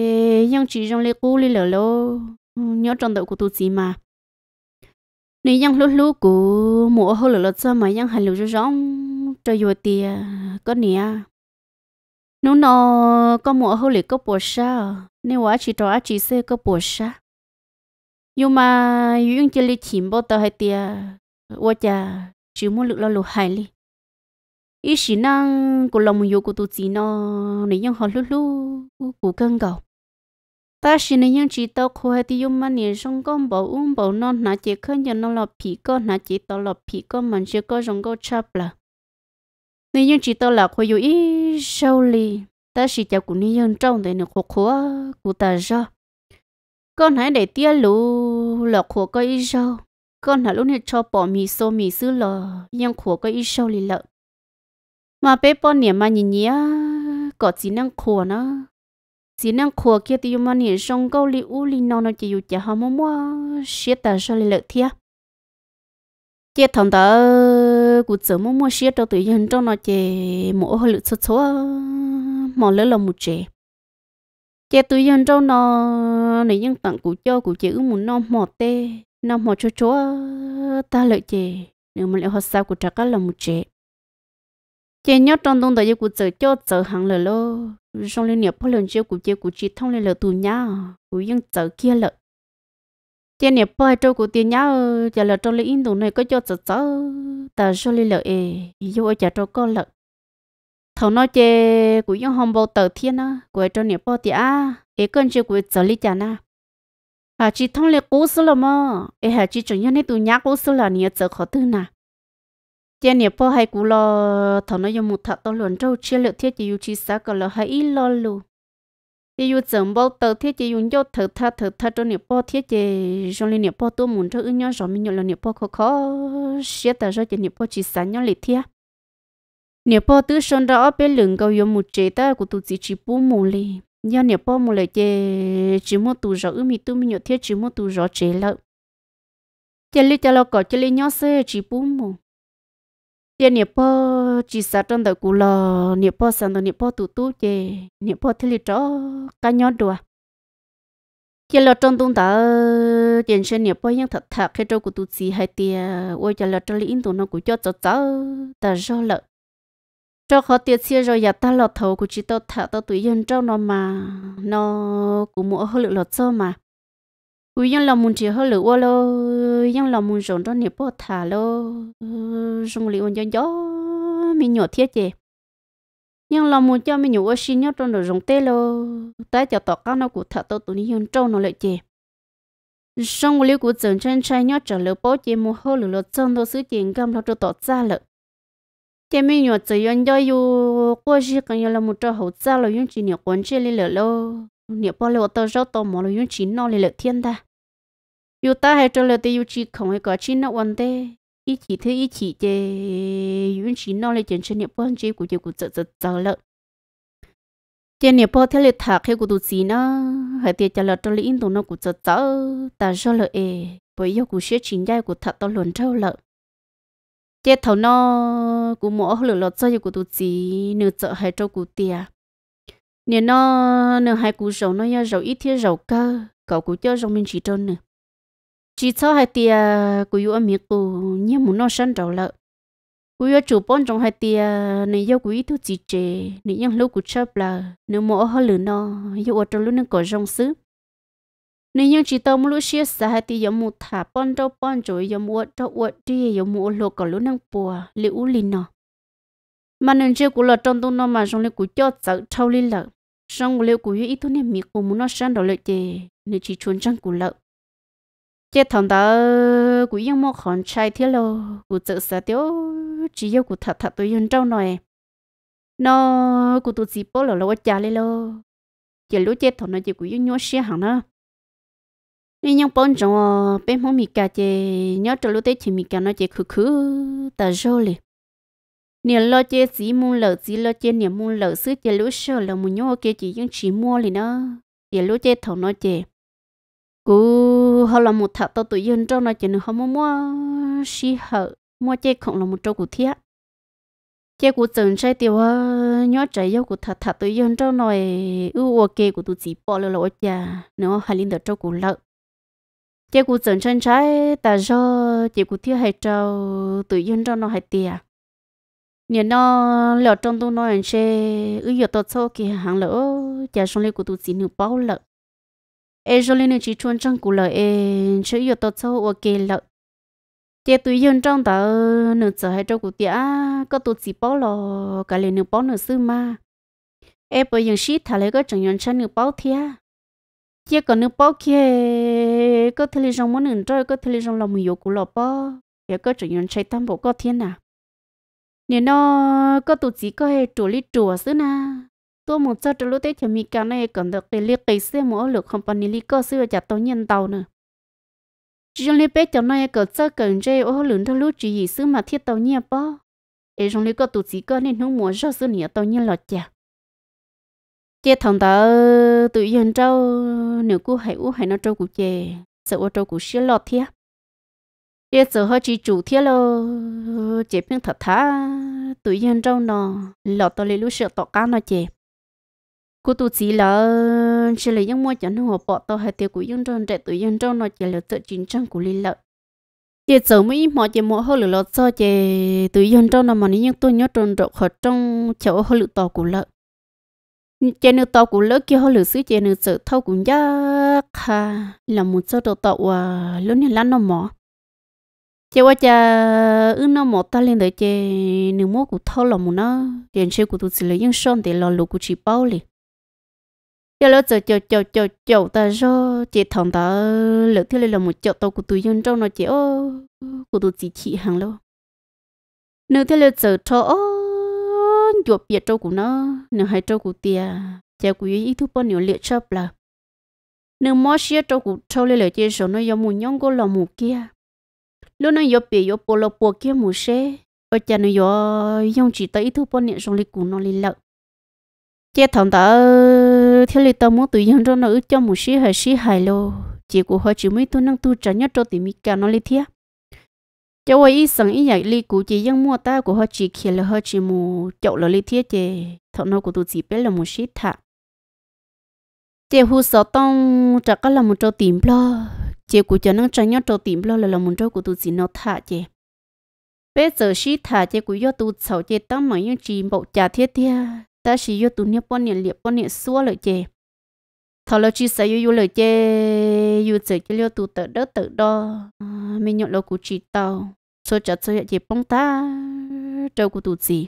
[SPEAKER 1] ấy yang chỉ trong lê cú lê lỡ lô nhớ trong đầu của tôi gì mà nếu yang lúc lúc của mùa hồ lỡ lỡ sao mà yang hành lưu cho rong cho vừa tìa có nè nó nó có mùa hồ lỡ có bùa sa nếu quá chỉ trò chỉ xe có bùa sa nhưng mà yung chỉ lê chìm bao tờ hay tìa quá chà chỉ muốn lựa lo lụt hại li ý sĩ năng của lòng yêu của tôi chỉ nó nếu yang họ lúc lúc của cơn cầu ta xin nên những chỉ tao khô hay thì dùng mà nè xong con bảo uống bảo non nà chỉ khăn nhận nó là phí con nà chỉ tao là phí con mình sẽ có rong câu chắp là nên những chỉ tao là khô yêu ít sau li ta chỉ cho cụ nên những trong để nó khô khô cụ ta ra con hãy để tia lù là khô có ít sau con hãy lúc này cho bỏ mì xô mì xứ lò nhưng khô có ít sau li lợ mà bé bỏ niệm mà nhìn nhía có chỉ năng khô nữa xin năng khoa kia thì mà nhìn sông câu li u li non nó chỉ dụ chả hao mua mua xiết ta sao lại lợi thia chết thằng ta cụ chở mua mua xiết đâu tự nhiên trong nó chỉ mỗi hơi lực số số mà lỡ là một trẻ chế tự nhiên trong nó này nhân tặng cụ cho cụ chữ muốn nó mò tê nó mò cho chúa ta lợi chè nếu mà lại họ sao cụ trả cả là một chè chị nhớ trong đông đời của giờ cho giờ hàng lờ lô trong liên nhập lần chiếu của chị của chị thông lên lờ tù nhá của dân giờ kia lợ chị nhập bao trâu của tiền nhá giờ lờ trong liên in tù này có cho giờ giờ ta cho liên lợ ê yêu ở chả trâu có lợ thầu nói chị của dân hồng bao tờ thiên á của trong nhập bao thì à ê cơn chiếu của giờ lý chả na hà chị thông lên cố số là mà ê hà chị chuẩn nhân này tù nhá cố số là nhiều giờ khó tư nà tiền nhà po hay cú lo thằng nó dùng một thằng tao luận trâu chia lượt thiết chỉ dùng chi xã còn là hay ít lo lù thì dùng chồng bao tờ thiết chỉ dùng cho thợ thợ thợ tha cho nhà po thiết chỉ trong lên nhà po tôi muốn cho ứng nhau rồi mình nhận là nhà po khó khó xé tờ cho chỉ nhà po chỉ xã nhau lệ thiết nhà po tứ ra ở bên lưng cầu dùng một chế ta của tụ chỉ chỉ bù mù lì nhà nhà po mù lệ chế chỉ một tụ rõ ứng mi tôi mình nhận thiết chỉ một tụ rõ chế lợ chỉ lấy cho lo cỏ chỉ lấy nhau xe chỉ bù mù tiền nhiệt po chỉ sa trong đời cũ lo nhiệt po sang đời nhiệt po tụ tụ chè nhiệt po thế li chó cá nhó đùa chỉ là trong tung ta tiền sinh nhiệt po những thật thật cái chỗ của tụ gì hai tiền ôi chỉ là trong lý in tụ nó cũng cho cho cháu ta do lợ cho khó tiền xe rồi giờ ta lọt thầu của chỉ tao thả tao tụi dân cho nó mà nó cũng mua hơi lọt cho mà ui yang lòng muốn chỉ hơi lửa qua lo yang lòng muốn rộn trong nếp bò thả lo rung liệu cho gió mình nhỏ thiết gì nhưng lòng muốn cho mình nhủ ở xin nhớ trong đồ rồng tê lo ta cho tỏ cao nó của thợ tôi tụi nhân trâu nó lợi chè song liệu của chồng trên trai nhớ trở lỡ bó chè mù hô lửa lột chân đồ sứ tiền gam nó cho tỏ ra lợ chè mình nhớ chỉ yon do yu quá xí cái nhà là một trò hậu ra là yon chỉ nhớ quấn chè lì lợ lo tôi rất lo thiên cho không có vấn chỉ 你不了到绕到毛了用钱拿来了天的，有大海这了的有几空的搞钱那问的，一起头一起的用钱拿来简直你不按结果结果走走走了。tiền nè bao thế là thạc khi cụ tụ gì nó hay thì cho lời tôi in tụ nó cụ chợt chở ta cho lời e bởi do cũng sẽ chính giải cụ thật tôi luôn trâu lợ chết thầu nó cũng mỏ lửa lọt cho cụ tụ gì nửa chợ hay trâu cũng tiền nè nó nè hai cú rầu nó ya rầu ít thế rầu cơ cậu cú cho rồng mình chỉ trơn nè chỉ cho hai tia cú yêu mi cú nhớ muốn nó sẵn rầu lợ cú yêu chủ bốn trong hai tia nên yêu cú ít thứ chỉ chê nên yêu lâu cú chấp là nè mỏ hơi lửa nó yêu ở trong lúc nè có rồng xứ nên yêu chỉ tao muốn lúc xia sa hai tia yêu muốn thả bốn đâu bốn rồi yêu muốn đâu uất đi yêu muốn lô cả lúc nè bùa liu lin nó mà nên chơi của là trong tu nó mà xong lên của cho sợ thâu lên lợ xong của liệu của yêu ít thôi nên miệng của muốn nó sang đó lợi chè nên chỉ chuẩn chăng của lợ chế thằng đó của yêu một hòn trai thế lo của tự sợ tiêu chỉ yêu của thật thật tôi yên trâu này nó của tôi chỉ bỏ là lo cha lên lo chỉ lúc chế thằng nó chỉ của yêu nhớ xe hàng nữa nên nhung bón trồng bên mong mì cà chè nhớ trâu lúc tết chỉ mì cà nó chè khứ khứ ta rồi nhiều lo chơi gì mua lợ gì lo chơi nhiều mua lợ xứ chơi lúa sờ là mua nhau kia chỉ những chỉ mua liền đó chơi lúa chơi thầu nó chơi cú họ là một thằng tao tụi dân cho nó chơi nó không mua mua xí hở mua chơi không là một trâu cụ thiết chơi cụ trần chơi tiêu nhớ trái yêu của thằng thằng tụi dân cho nó ưu ok của tụi chỉ bỏ lỡ lỡ cha nó hay lên được trâu cụ lợ chơi cụ trần chơi trái ta do chơi cụ thiết hay trâu tụi dân cho nó hay tiền nhà nó lọ trong tu nói anh sẽ ứ giờ tao sau kì hàng lỡ chả xong lên của tụi xin được bao lợ e cho lên chỉ chuan trong của lợ e sẽ giờ tao sau ok lợ tiệt tụi dân trong tờ nửa giờ hay cho của tiệt có tụi chỉ bao lọ cái lên nửa bao nửa sư ma e bây giờ shit thà lấy cái chẳng nhận chân nửa bao thia kia còn nửa bao kia có thể là trong món nửa trâu có thể là trong lòng mình yêu của lọ bao giờ có chẳng nhận chạy tam bộ có thiên nào nếu nó có tổ chức có hệ chủ lý chùa xứ na tôi muốn cho trở lúc tết thì mình cái này cần được cái liên kết xe mỗi lực không liên kết cơ xứ chả tôi nhân tàu nữa chỉ trong lý bé cho này có sao cần chơi ô lượng thằng lúc chỉ gì xứ mà thiết tàu nhẹ bao ấy trong lý có tổ chức có nên không muốn cho xứ nhẹ tàu nhẹ lọt chả chế thằng ta tự nhiên trâu nếu cô hãy u hãy nó trâu cụ chè sợ ô trâu cụ xí lọt thiệt giờ giờ họ chỉ chủ thiết lo chế biến thật thà tụi dân rau nó lọ to lấy lúa sợ tọt cá nó chế cô tụi chỉ là chỉ là những mua chẳng họ bỏ to hay tiêu của dân rau trẻ tụi dân rau nó chỉ là tự chính trang của lý lợi giờ giờ mới mọi chế mua hơn lọ sao chế tụi dân rau nó mà nếu tôi nhớ tròn rộng họ trong chỗ hơn lọ to của lợi chế nước to của lỡ kia họ lỡ xứ chế nước sợ thâu cũng giác ha là một số đồ tàu à lớn như lá nó mỏ chị qua cha ư nó một ta lên tới chị nếu mua cụ thâu lòng một nó tiền xe cụ tụi xử lý những son để lo lụt cụ chỉ bao liền giờ lỡ chờ chờ chờ chờ chờ ta cho chị thằng ta lỡ thế là một chợ tàu của tụi dân trong nó chị ô của tụi chỉ chị hàng lâu nếu thế là chờ cho ô chuột biệt trâu của nó nếu hai trâu của tia chả của ý thứ bao nhiêu liệt chấp là nếu mót xe trâu của trâu lên lời chơi số nó do mù nhông cô lò mù kia lúc nó yo bị yo bolo bò kia mù xe ở cha nó yo dùng chỉ tới thu bò niệm xong lịch cũ nó lịch lợ chết thằng ta thiếu lịch tao muốn tụi dân cho nó cho mù xe hay xe hay lo chỉ của họ chỉ mới tôi năng tu trả nhất cho tìm mi cả nó lịch thiệt cho vậy ý sẵn ý nhạc li cụ chỉ dân mua ta của họ chỉ kia là họ chỉ mù chậu là lịch thiệt chè thằng nó của tụi chỉ biết là mù xe thả chị hú sợ tông chắc có là một trâu tìm lo chị cũng cho nó tránh nhớ trâu tìm lo là là một trâu của tụi chị nó thả chị bây giờ xí thả chị cũng do tụi cháu chị tông mà những chỉ bộ trà thiết thia à. ta chỉ do tụi nhớ bọn nhện liệp bọn nhện xua lợi chị thọ là chị sẽ yêu lời chị yêu chị chị liêu tụi tự đỡ tự đo à, mình nhận lo của chị tao số chặt số chị bông ta trâu của tụi chị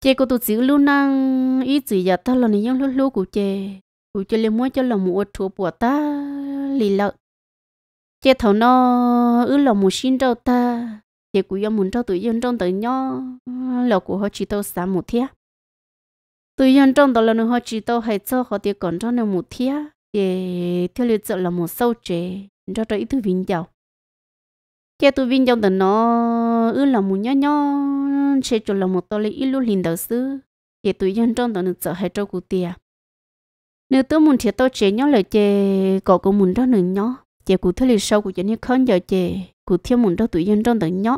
[SPEAKER 1] chị cô tụi xíu luôn năng ý chỉ giờ ta là những lúc lúc của chị của chị liền muốn cho lòng mua chúa của ta lì lợt. chị thầu nó ư là một sinh đâu ta chị của yêu muốn cho tụi dân trong tới nhau là của họ chỉ tao sáng một thiệt tụi dân trong đó là nó họ chỉ tao hay cho họ thì còn cho nó một thiệt chị theo lịch sự là một sâu chị cho tới ít thứ vinh giàu chị tụi vinh giàu tới nó ứ lòng mua nhau nhau ăn chế cho lòng một tô lấy ít lúc liền đầu sư thì tụi dân trong đó được sợ hay trâu cụ tia nếu tôi muốn thì tôi chế nhớ lời chế có cũng muốn đó nữa nhớ chế cụ thế lịch sau của chế như không giờ chế cụ thiếu muốn đó tụi dân trong đó nhớ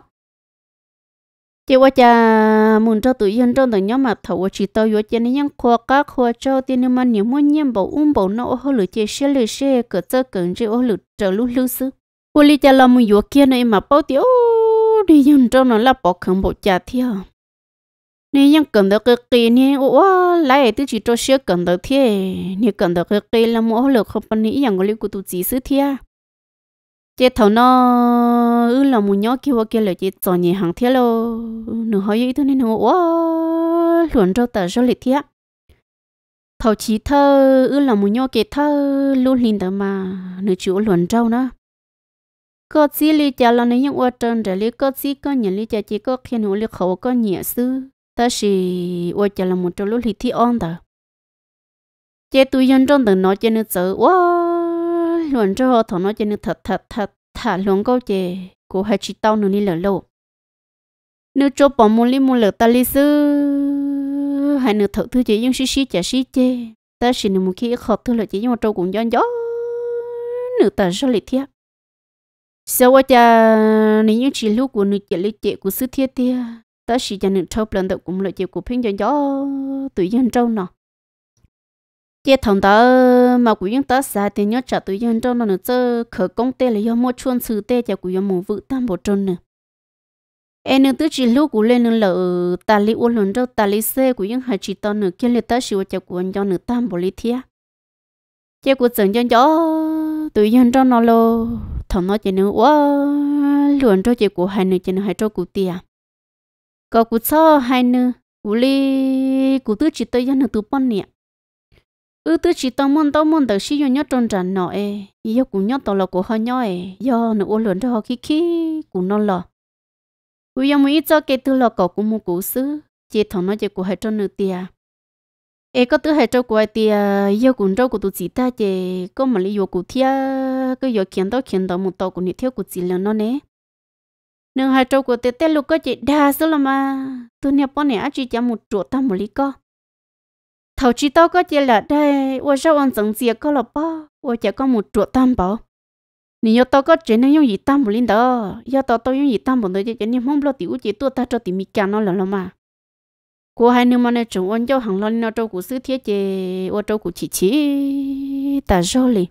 [SPEAKER 1] chế qua cha muốn cho tụi dân trong đó nhớ mà thầu qua chỉ tao vừa chế nên nhân khoa cá khoa cho tiền nhưng mà nhiều muốn nhân bảo uống um bảo nó hơi lửa chế xe lửa xe cỡ chơi cỡ chơi hơi lửa trở lú lú sư cô lý cha làm một vừa kia này mà bao tiêu đi dân cho nó là bỏ khẩn bộ cha thiêu nếu dân cần được cái kỳ nè ủa lại tự chỉ cho sửa cần được thế nếu cần được cái kỳ là mỗi lực không bằng nghĩ rằng có liên của tụi chỉ sứ thiêu chế thầu nó ư là một nhóc kia kia là chế cho nhẹ hàng thiêu lo nửa hỏi ý tôi nên nó ủa luận cho tờ cho lịch thiêu thầu chỉ thơ ư là một nhóc kia thơ luôn liền tờ mà nửa chú luận trâu nữa có chỉ lý cho là nên những ô trần rồi lý có chỉ có nhận lý cho chỉ có khen hữu lý khẩu có nhẹ sư ta chỉ ô cho là một trong lúc lý thi on ta chế tôi dân trong từng nói cho nên sợ quá luận cho họ thọ nói cho nên thật thật thật thả luận câu chế cô hay chỉ tao nữa đi lỡ lâu nếu cho bỏ mua lý mua lỡ ta lý sư hay nữa thợ thứ chế nhưng xí xí chả xí chế ta chỉ nếu một khi khó thứ là chỉ nhưng mà trâu cũng do gió nữa ta sao lý thiệt sau đó nếu như chỉ lúc của nữ chị lấy chị của sư thiết thì ta chỉ cho nữ thâu lần đầu cũng là chị của phiên cho gió tuổi dân trâu nọ chị thằng ta mà của dân ta xa thì nhớ trả tuổi dân trâu nọ nữa chứ khởi công tê là do mua chuôn sư tê cho của dân mù vự tam bộ trôn nữa em nữ tứ chỉ lúc của lên nữ lợ ta lấy uốn lần trâu ta lấy xe của dân hai chỉ to nữa kia là ta chỉ cho của anh cho nữ tam bộ lý thiết chị của dân cho gió tuổi dân trâu nọ luôn thằng nó chỉ nói quá luồn cho chị của hai nữ chỉ nói hai cho cụ tia có cụ cho hai nữ cụ li cụ tứ chỉ tới dân nó tụ bọn nè ư ừ, tư chỉ tao muốn tao muốn tao xí yo nhớ tròn tràn nọ e yo cụ nhớ tao là của họ nhớ e yo nó ô luận cho họ khi khi cụ nó lò cụ giờ mới cho cái tư là có cũng mua cụ xứ chị thằng nó chỉ của hai cho nữa tia e có tư hai cho cụ ai tia yo cũng cho cụ tụ chỉ ta chị có mà lý yo cụ thia cái giờ khiến đó khiến đó một tàu của nhiệt thiếu của chị là nó nè nương hai trâu của tết tết lúc có chị đa số là mà tôi nhập bọn nè chỉ cho một chuột ta một lý co thầu chỉ tao có chị là đây ôi sao ăn dần dìa có là bao ôi chả có một chuột tam bảo nếu như tao có chuyện nên dùng gì tam một linh đó do tao tao dùng gì tam một đôi cho nên không lo tiểu chị tôi ta cho tìm mi cả nó là lo mà cô hai nương mà này chúng ôn cho hàng lo nó trâu của sứ thiết chị ôi trâu của chị chị ta rồi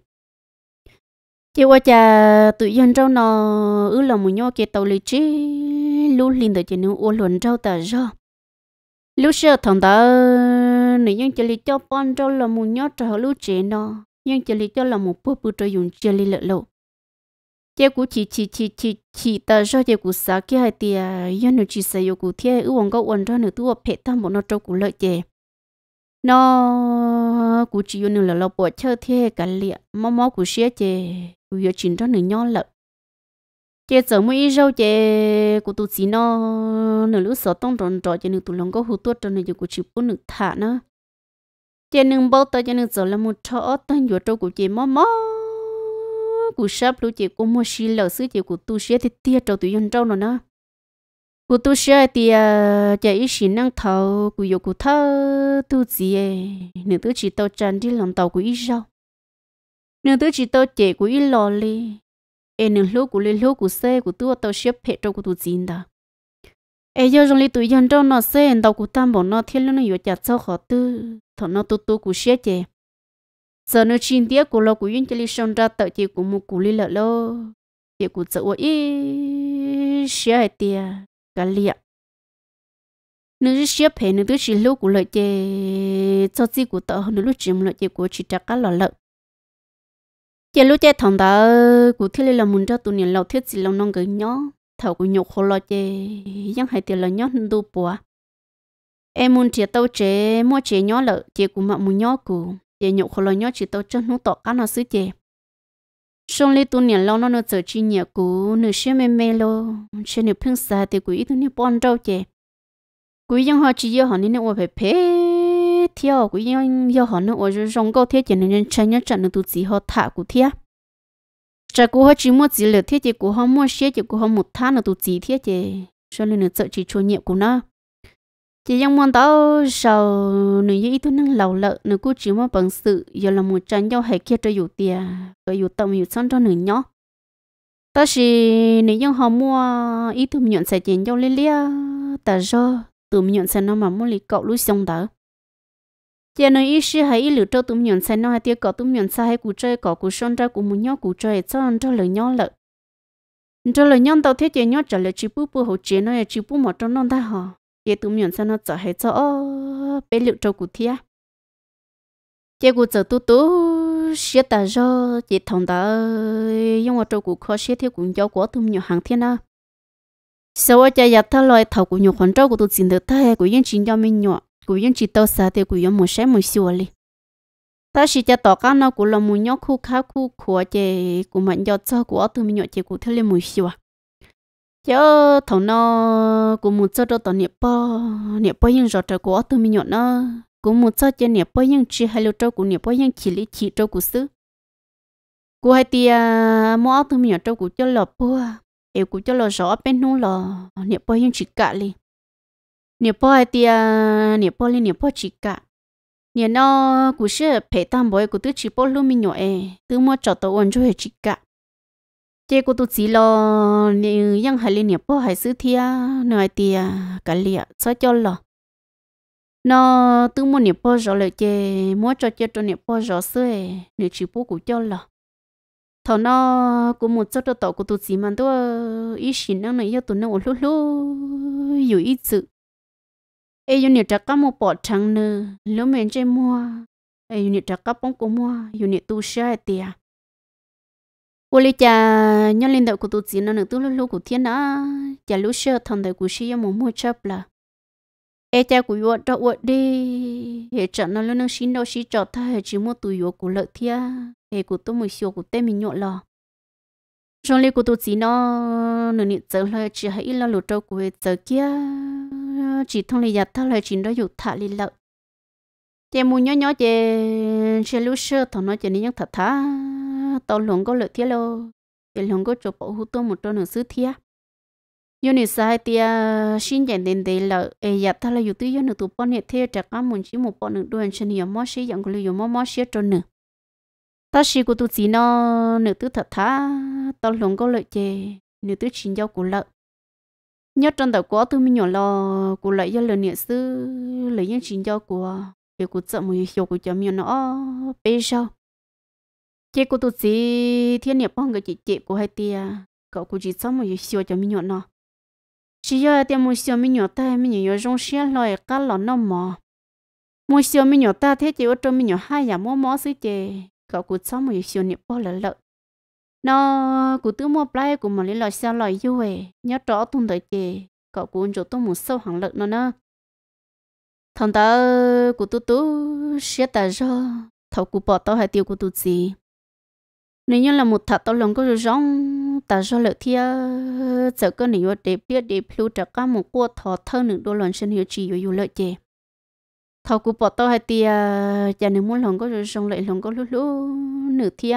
[SPEAKER 1] chỉ qua cha tự nhiên trâu nó ứ là một nhau kia tàu lịch trí lưu linh tới chỉ nếu uốn luồn trâu tờ do lưu sợ thằng ta nếu nhưng chỉ lý cho bọn trâu là mùi nhau trở lưu chế nó nhưng chỉ lý cho là một bữa bữa trâu dùng chỉ lý lợi lộ chỉ cú chỉ chỉ chỉ chỉ chỉ tờ do chỉ cú xả kia hay tiề yên nó chỉ xài yêu cú thiê ứ hoàng có uốn trâu nữa tu ở phe tam bọn nó trâu cú lợi chế nó cú chỉ dùng là lọc bộ chơi thế cả liệt mò mò cú xé chè cụ giờ chín cho nửa nhỏ lợ chè giờ mới rau chè cú tu xí nó nửa lúc sợ tông tròn trò chè nửa tu lòng có hụt tuột cho nửa giờ cú chịu bốn nửa thả nó chè nửa bao tới chè nửa giờ là một chỗ tăng vừa trâu cụ chè mò mò cú sắp lúc chè cụ mua xí lợ xứ chè cú tu xé thì tia trâu tụ dùng trâu nó nữa cụ tu sửa thì ờ, chạy ít xin năng thầu cụ yêu cụ thơ tu gì nữa tu chỉ tàu chân đi lòng tàu cụ ít rau nữa tu chỉ tàu chạy cụ ít lò li em nữa lúc cụ lên lúc cụ xe cụ tu tàu sửa phe cho cụ tu gì đó em giờ trong li tụi dân trong nó xe tàu cụ tam bọn nó thiên luôn nó yêu chặt sau khó tư thọ nó tu tu cụ sửa chạy giờ nó chín tiếc cụ lo cụ yên chạy li xong ra tàu chạy cụ mua cụ li lợ lo chạy cụ sợ ít sửa tiệt cả liệt nếu xếp phải nếu tôi chỉ lúc của lợi chế cho chi của tao nếu lúc chỉ lợi chế của chỉ trả cả lọ lợ chế lúc chế thằng đó của thiết là muốn cho tụi nhìn lâu thiết chỉ lâu nông cái nhỏ thầu của nhục khổ lo chế nhưng hai tiền là nhỏ đủ bùa em muốn chế tao chế mua chế nhỏ lợ chế của mẹ muốn nhỏ của chế nhục khổ lo nhỏ chỉ tao chân nó tọt cá nó xứ chế xong lấy tụi nhà lâu nó nó chờ chi nhà cũ nửa xe mê mê lô xe nửa phương xa thì quý tụi nó bọn đâu chè quý dân họ chỉ yêu họ nên nó phải phê theo quý dân yêu họ nó ở rong câu thế chỉ nên chơi chân nó tụi chỉ họ thả cụ thế chả cụ họ chỉ mua chỉ lửa thế chỉ cụ họ mua xe chỉ cụ họ một tháng nó tụi chỉ thế chỉ cho nên nó chờ chỉ chỗ nhà của nó chỉ trong môn tao sau nửa giờ ít tu năng lầu lợ nửa cú chỉ môn bằng sự giờ là một trận giao hệ kia cho dù tiền và dù tầm dù xong cho nửa nhỏ ta chỉ nửa giờ họ mua ý tu nhận sẽ tiền giao liên lia ta do tụm nhận sẽ nó mà muốn lấy cậu lúa xong đó giờ nửa ý sẽ hãy ít lựa cho tụm nhận sẽ nó hay tiêu cậu tụm nhận sẽ hay cú chơi cậu cú xong ra cú muốn nhau cú chơi cho xong cho lỡ nhau lợ cho lỡ nhau tao thiết chế nhau trả lời chỉ bù bù hậu chế nó là chỉ bù một trong non ta họ ye tu mion sa nó chở hết cho bé liệu trâu cụ thia chế cụ chở tu tu xe ta do chế thằng ta nhưng mà trâu cụ khó theo cũng cho quá tu mion hàng thiên à sau cha yat tha loài thầu cụ nhục hoàn trâu cụ tu được thay cụ yên cho mình nhọ cụ yên chỉ tao sa theo cụ yên một sáng một ta chỉ cha tỏ cá nó cụ là một nhóc khu khá khu của chế cụ mạnh do cho của tu mion nhọ chế cụ theo lên một xua giờ thằng nó cũng muốn cho tôi nghiệp bao nghiệp bao những giọt trời của tôi mình nó cũng muốn cho cho nghiệp bao những chi hay lâu trâu của nghiệp bao những chỉ lý chỉ trâu của xứ của hai tia à, mua tôi mình nhọn trâu của cho lọ bùa em cũng cho lọ rõ bên nung lọ nghiệp bao những chỉ cả li nghiệp bao hai tia à, nghiệp bao li nghiệp bao chỉ cả nghiệp nó cũng sẽ phải tạm bỡ của tôi chỉ bao luôn mình nhọn em tôi mua cho tôi ăn cho hết chỉ cả chế cô tu sĩ lo những hay liên nhập bố hay sứ thia nơi tia cả liệt sao cho lo nó tư môn nghiệp bố rồi lại chế mua cho chế cho nghiệp bố rồi sứ nếu chỉ bố cũng cho lo thọ nó cũng một chút tàu cô tu sĩ mà tôi ý xin năng này yêu tu năng lú lú dù ít sự ai yêu nghiệp trắc cá một bọt trắng nữa lúa mình chơi mua ai yêu nghiệp trắc cá bông cũng mua yêu nghiệp tu sai tiệt ô lê cha nhân lên đầu của tụi chị nó nửa lúc lúc của thiên nó chả lúc sơ thằng đời của sĩ muốn mua chấp là ê cha của vợ đó vợ đi hệ trận nó lên nó xin đâu xí trọt tha chỉ mua tụi vợ của lợi thia hệ của tôi mười xíu của tên mình nhộn lò trong lê của tụi chị nó nửa nửa giờ là chỉ hãy lo lụt trâu của giờ kia chỉ thông lê giặt tha là chỉ đó dụ thả lê lợi chè mua nhỏ nhỏ chè chè lúc thằng nó chè nên nhắc thật thà tàu lồng có lợi thế lô để lồng có chụp bộ hút tôi một trâu nữa sứ thiết nhưng ni sai tia xin dành đến đây là e ya ta là yo tu yêu nu tu pon hết thế chắc cả muốn chỉ một bọn nữ đuôi chân yo mỏ xí yang lu yo mo mo xí trôn nữ ta xí của tu chỉ nó nữ tu thật thà tao lòng có lợi chê nữ tu chín giao của lợi nhớ trong đầu quá tôi mới nhỏ lo của lợi do lời niệm sư lời những chín giao của việc của trợ một hiệu của chấm nhỏ nó bây sao chị cô tụi chị thiên nghiệp bông người chị chị của hai tia cậu của chị xong chút xíu cho mình nhọn nó chỉ giờ tia một xíu mình nhọn ta mình nhọn rong xe loài cá lọ nó mò một xíu mình nhọn ta thế chị ở trong mình nhọn hai nhà mua mò xứ chị cậu của xong mà xíu nghiệp bông lợn lợn nó cụ tứ mua play của mà lấy lọ xe loài yêu về nhớ rõ tung tới chị cậu của chỗ tôi muốn sâu hàng lợn nó nữa thằng ta cô tôi tôi sẽ ta cho thầu cô bỏ tao hay tiêu cô tôi gì nếu như là một thật tao lớn có rong ta do lợi thia giờ có nếu đẹp biết đẹp lưu trở cả một cua thọ thơ nửa đôi lần sinh hiệu chỉ yêu lợi chè thọ cụ bỏ tao hay tia giờ nếu muốn lòng có rong lợi lòng có lú lú nữ thia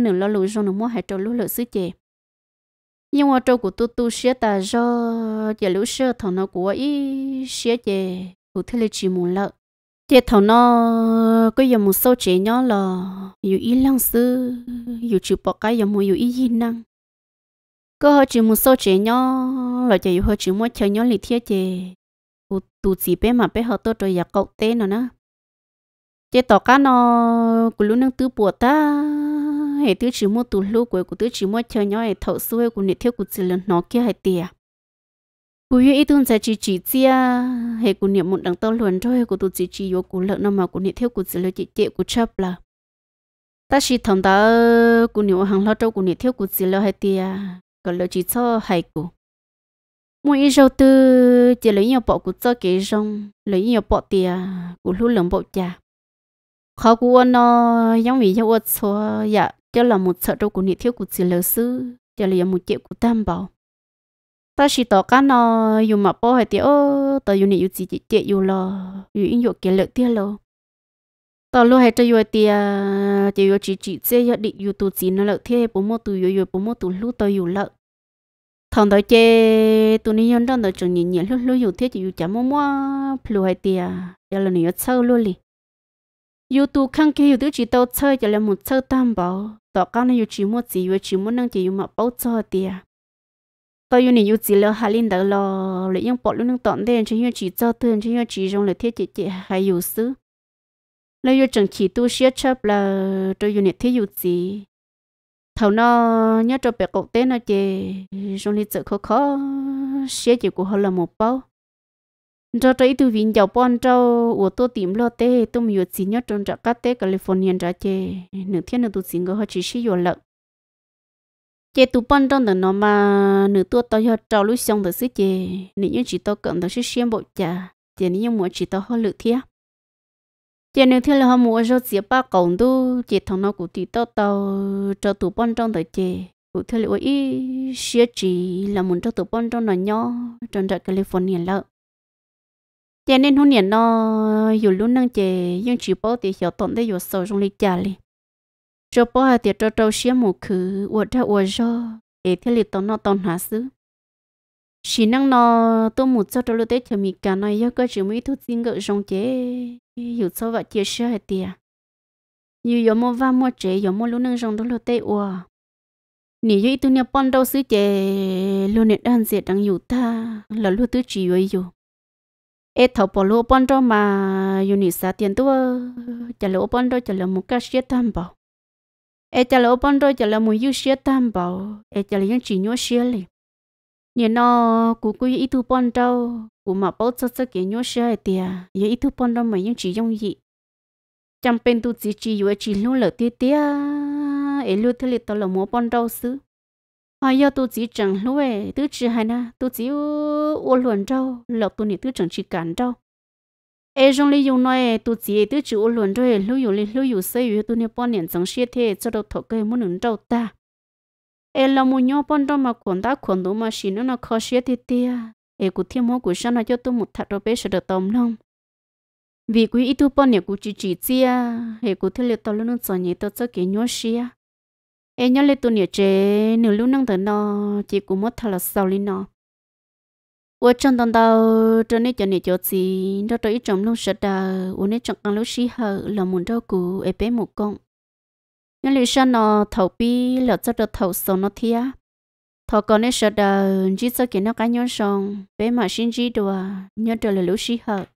[SPEAKER 1] nữ lo lú rong nửa muốn hai trâu lú lợi xứ chè nhưng mà trâu của tu tu sẽ ta do giờ lú sơ thọ nó của ý sẽ chè cụ thế là chỉ muốn lợi tiệt thầu nó có giờ một số trẻ nhỏ là dù ý lăng sư dù chịu bỏ cái giờ một dù ý gì năng có hơi chịu một số trẻ nhỏ là chỉ dù hơi chịu một chơi nhỏ lì thiết chè u tu chỉ bé mà bé họ tôi rồi giờ cậu tên rồi nè chế tỏ cá nó cũng luôn năng tư bùa ta hệ tứ chỉ một tủ lú của của tứ chỉ một chơi nhỏ hệ thầu xuôi của nị thiếu của chỉ là nó kia hệ tiệt cú yêu ít tuần sẽ chỉ chỉ chia hệ cú niệm một đằng to luận thôi cú tụt chỉ chỉ vô cú lợn nó mà cú niệm theo cú chỉ lời chị chị cú chấp là ta chỉ thằng ta cú niệm hàng lo trâu cú niệm theo cú chỉ lời hay tia còn lời chỉ cho hay cú mỗi ít rau tư chỉ lấy nhiều bọ cú cho cái rong lấy nhiều bọ tia cú lú lượng bọ cha khó cú nó giống vì nhau ở số dạ cho là một sợ trâu cú niệm theo cú chỉ lời sư cho là một triệu của tam bảo ta chỉ tỏ cá nó dùng mà bỏ hay tiệt ô tao dùng này dùng gì chỉ tiếc dùng lo dùng in dụng kiến lược tiếc lo tao luôn hay cho dùng tiệt, chỉ dùng chỉ chỉ chơi nhất định dùng tu gì nó lợi thế bố mô tu dùng dùng bố mô tu lú tao dùng lợi. thằng đó chơi tu ni nhân đang đó chừng nhìn nhìn lúc lú dùng thế chỉ dùng chả mua mua, plu hay tiệt, giờ là nhiều sâu luôn li Dùng tu khăn kia dùng tu chỉ tao chơi giờ là một chơi tam bảo tao cá nó dùng chỉ mua chỉ, dùng chỉ mua năng chỉ dùng mà bảo cho tiệt tôi yêu này yêu gì lo hà linh đó lo lấy những bộ lúc nâng tọn đen chỉ yêu chỉ cho thương chỉ yêu chỉ rong lấy thiết chị chị hay yêu sư lấy yêu chẳng chỉ tu sửa chấp là tôi yêu này thiết yêu gì thầu nó nhớ cho bé cậu tên nó chị rong lấy chợ khó khó sửa chỉ của họ là một bao cho tôi tu vinh giàu ban trâu của tôi tìm lo tê tôi mới yêu gì nhớ trong trạc cát tê California ra chị nửa thiên nửa tu sinh của họ chỉ sử dụng lợn chị tụ bận trong đó nó mà nửa tua tao cho trâu lũ xong đó xí chị nếu như chỉ tao cần đó sẽ xem bộ chả chị nếu như muốn chỉ tao hơi lựa thiệt chị nếu thiệt là họ mua cho chị ba cổng đó chị thằng nó cũng thì tao tao cho tụ bận trong đó chị cũng thiệt là ý xí chị là muốn cho tụ bận trong nó nhỏ trong trại California lợ chị nên hôm nay nó dù lúc năng chị nhưng chỉ bảo thì hiểu tận để hiểu sâu trong lịch trả liền cho bố hà tiệt cho trâu xía một khứ ủa ra ủa ra để thế liệt tao nó tao hả xứ chỉ năng nó tôi một cho trâu lưu tết thì mình cả nói yêu cơ chỉ mới thu tiền gỡ rong chế hiểu sao vậy chia sẻ hết tiệt như yếu mua va mua chế yếu mua lúc nâng rong đó lưu tết ủa nỉ yêu tôi nè bọn đâu xứ chế luôn nè đang diệt đang hiểu ta là lưu tứ chỉ yêu yêu ê thầu bỏ lô bọn đâu mà yêu nỉ xả tiền tôi chả lô bọn đâu chả là một cái chết tham bảo ai chả là bọn tôi chả là muốn yêu xe tam bảo ai chả là những chuyện nhớ xe này nhìn nó cú cú ít thu bọn đâu cú mà bảo cho cho cái nhớ xe thì à ít thu bọn đâu mà những chuyện dùng gì chẳng bên tu chỉ chỉ yêu chỉ luôn là tiếc tiếc ai luôn thế là là muốn bọn đâu xứ hay giờ tu chỉ chẳng luôn ấy tu chỉ hay na tu chỉ ô luận đâu lộc tu này tu chẳng chỉ cản đâu ai trong lý dùng nói tu chỉ tu chủ luận rồi lưu dụng lưu dụng xây dựng tu niệm bao niệm chẳng xiết thế cho đầu thọ cái muốn nâng trâu ta ai làm muốn nhau bao trong mà quần ta quần đủ mà xin nó khó xiết thế tia ai cũng thiên mô của sao nó cho tu một thật rồi bé sẽ được tâm lòng vì quý ít tu bao niệm của chỉ chỉ chia ai cũng thiên liệt tao luôn nâng chọn nhị tao cho cái nhau xia ai nhau liệt tu niệm chế nửa lúc nâng tới nó chỉ cũng mất thật là sau linh nó 我正当到这里叫你叫子，到这一种弄石头，我那种刚老师后，老门照顾一边木工。những lý sơn nó thầu bi là cho được thầu số nó thia thầu còn nên sợ đời chỉ cho kiến nó cá nhân song bé mà sinh chỉ đùa nhớ trở lại lũ sĩ hợp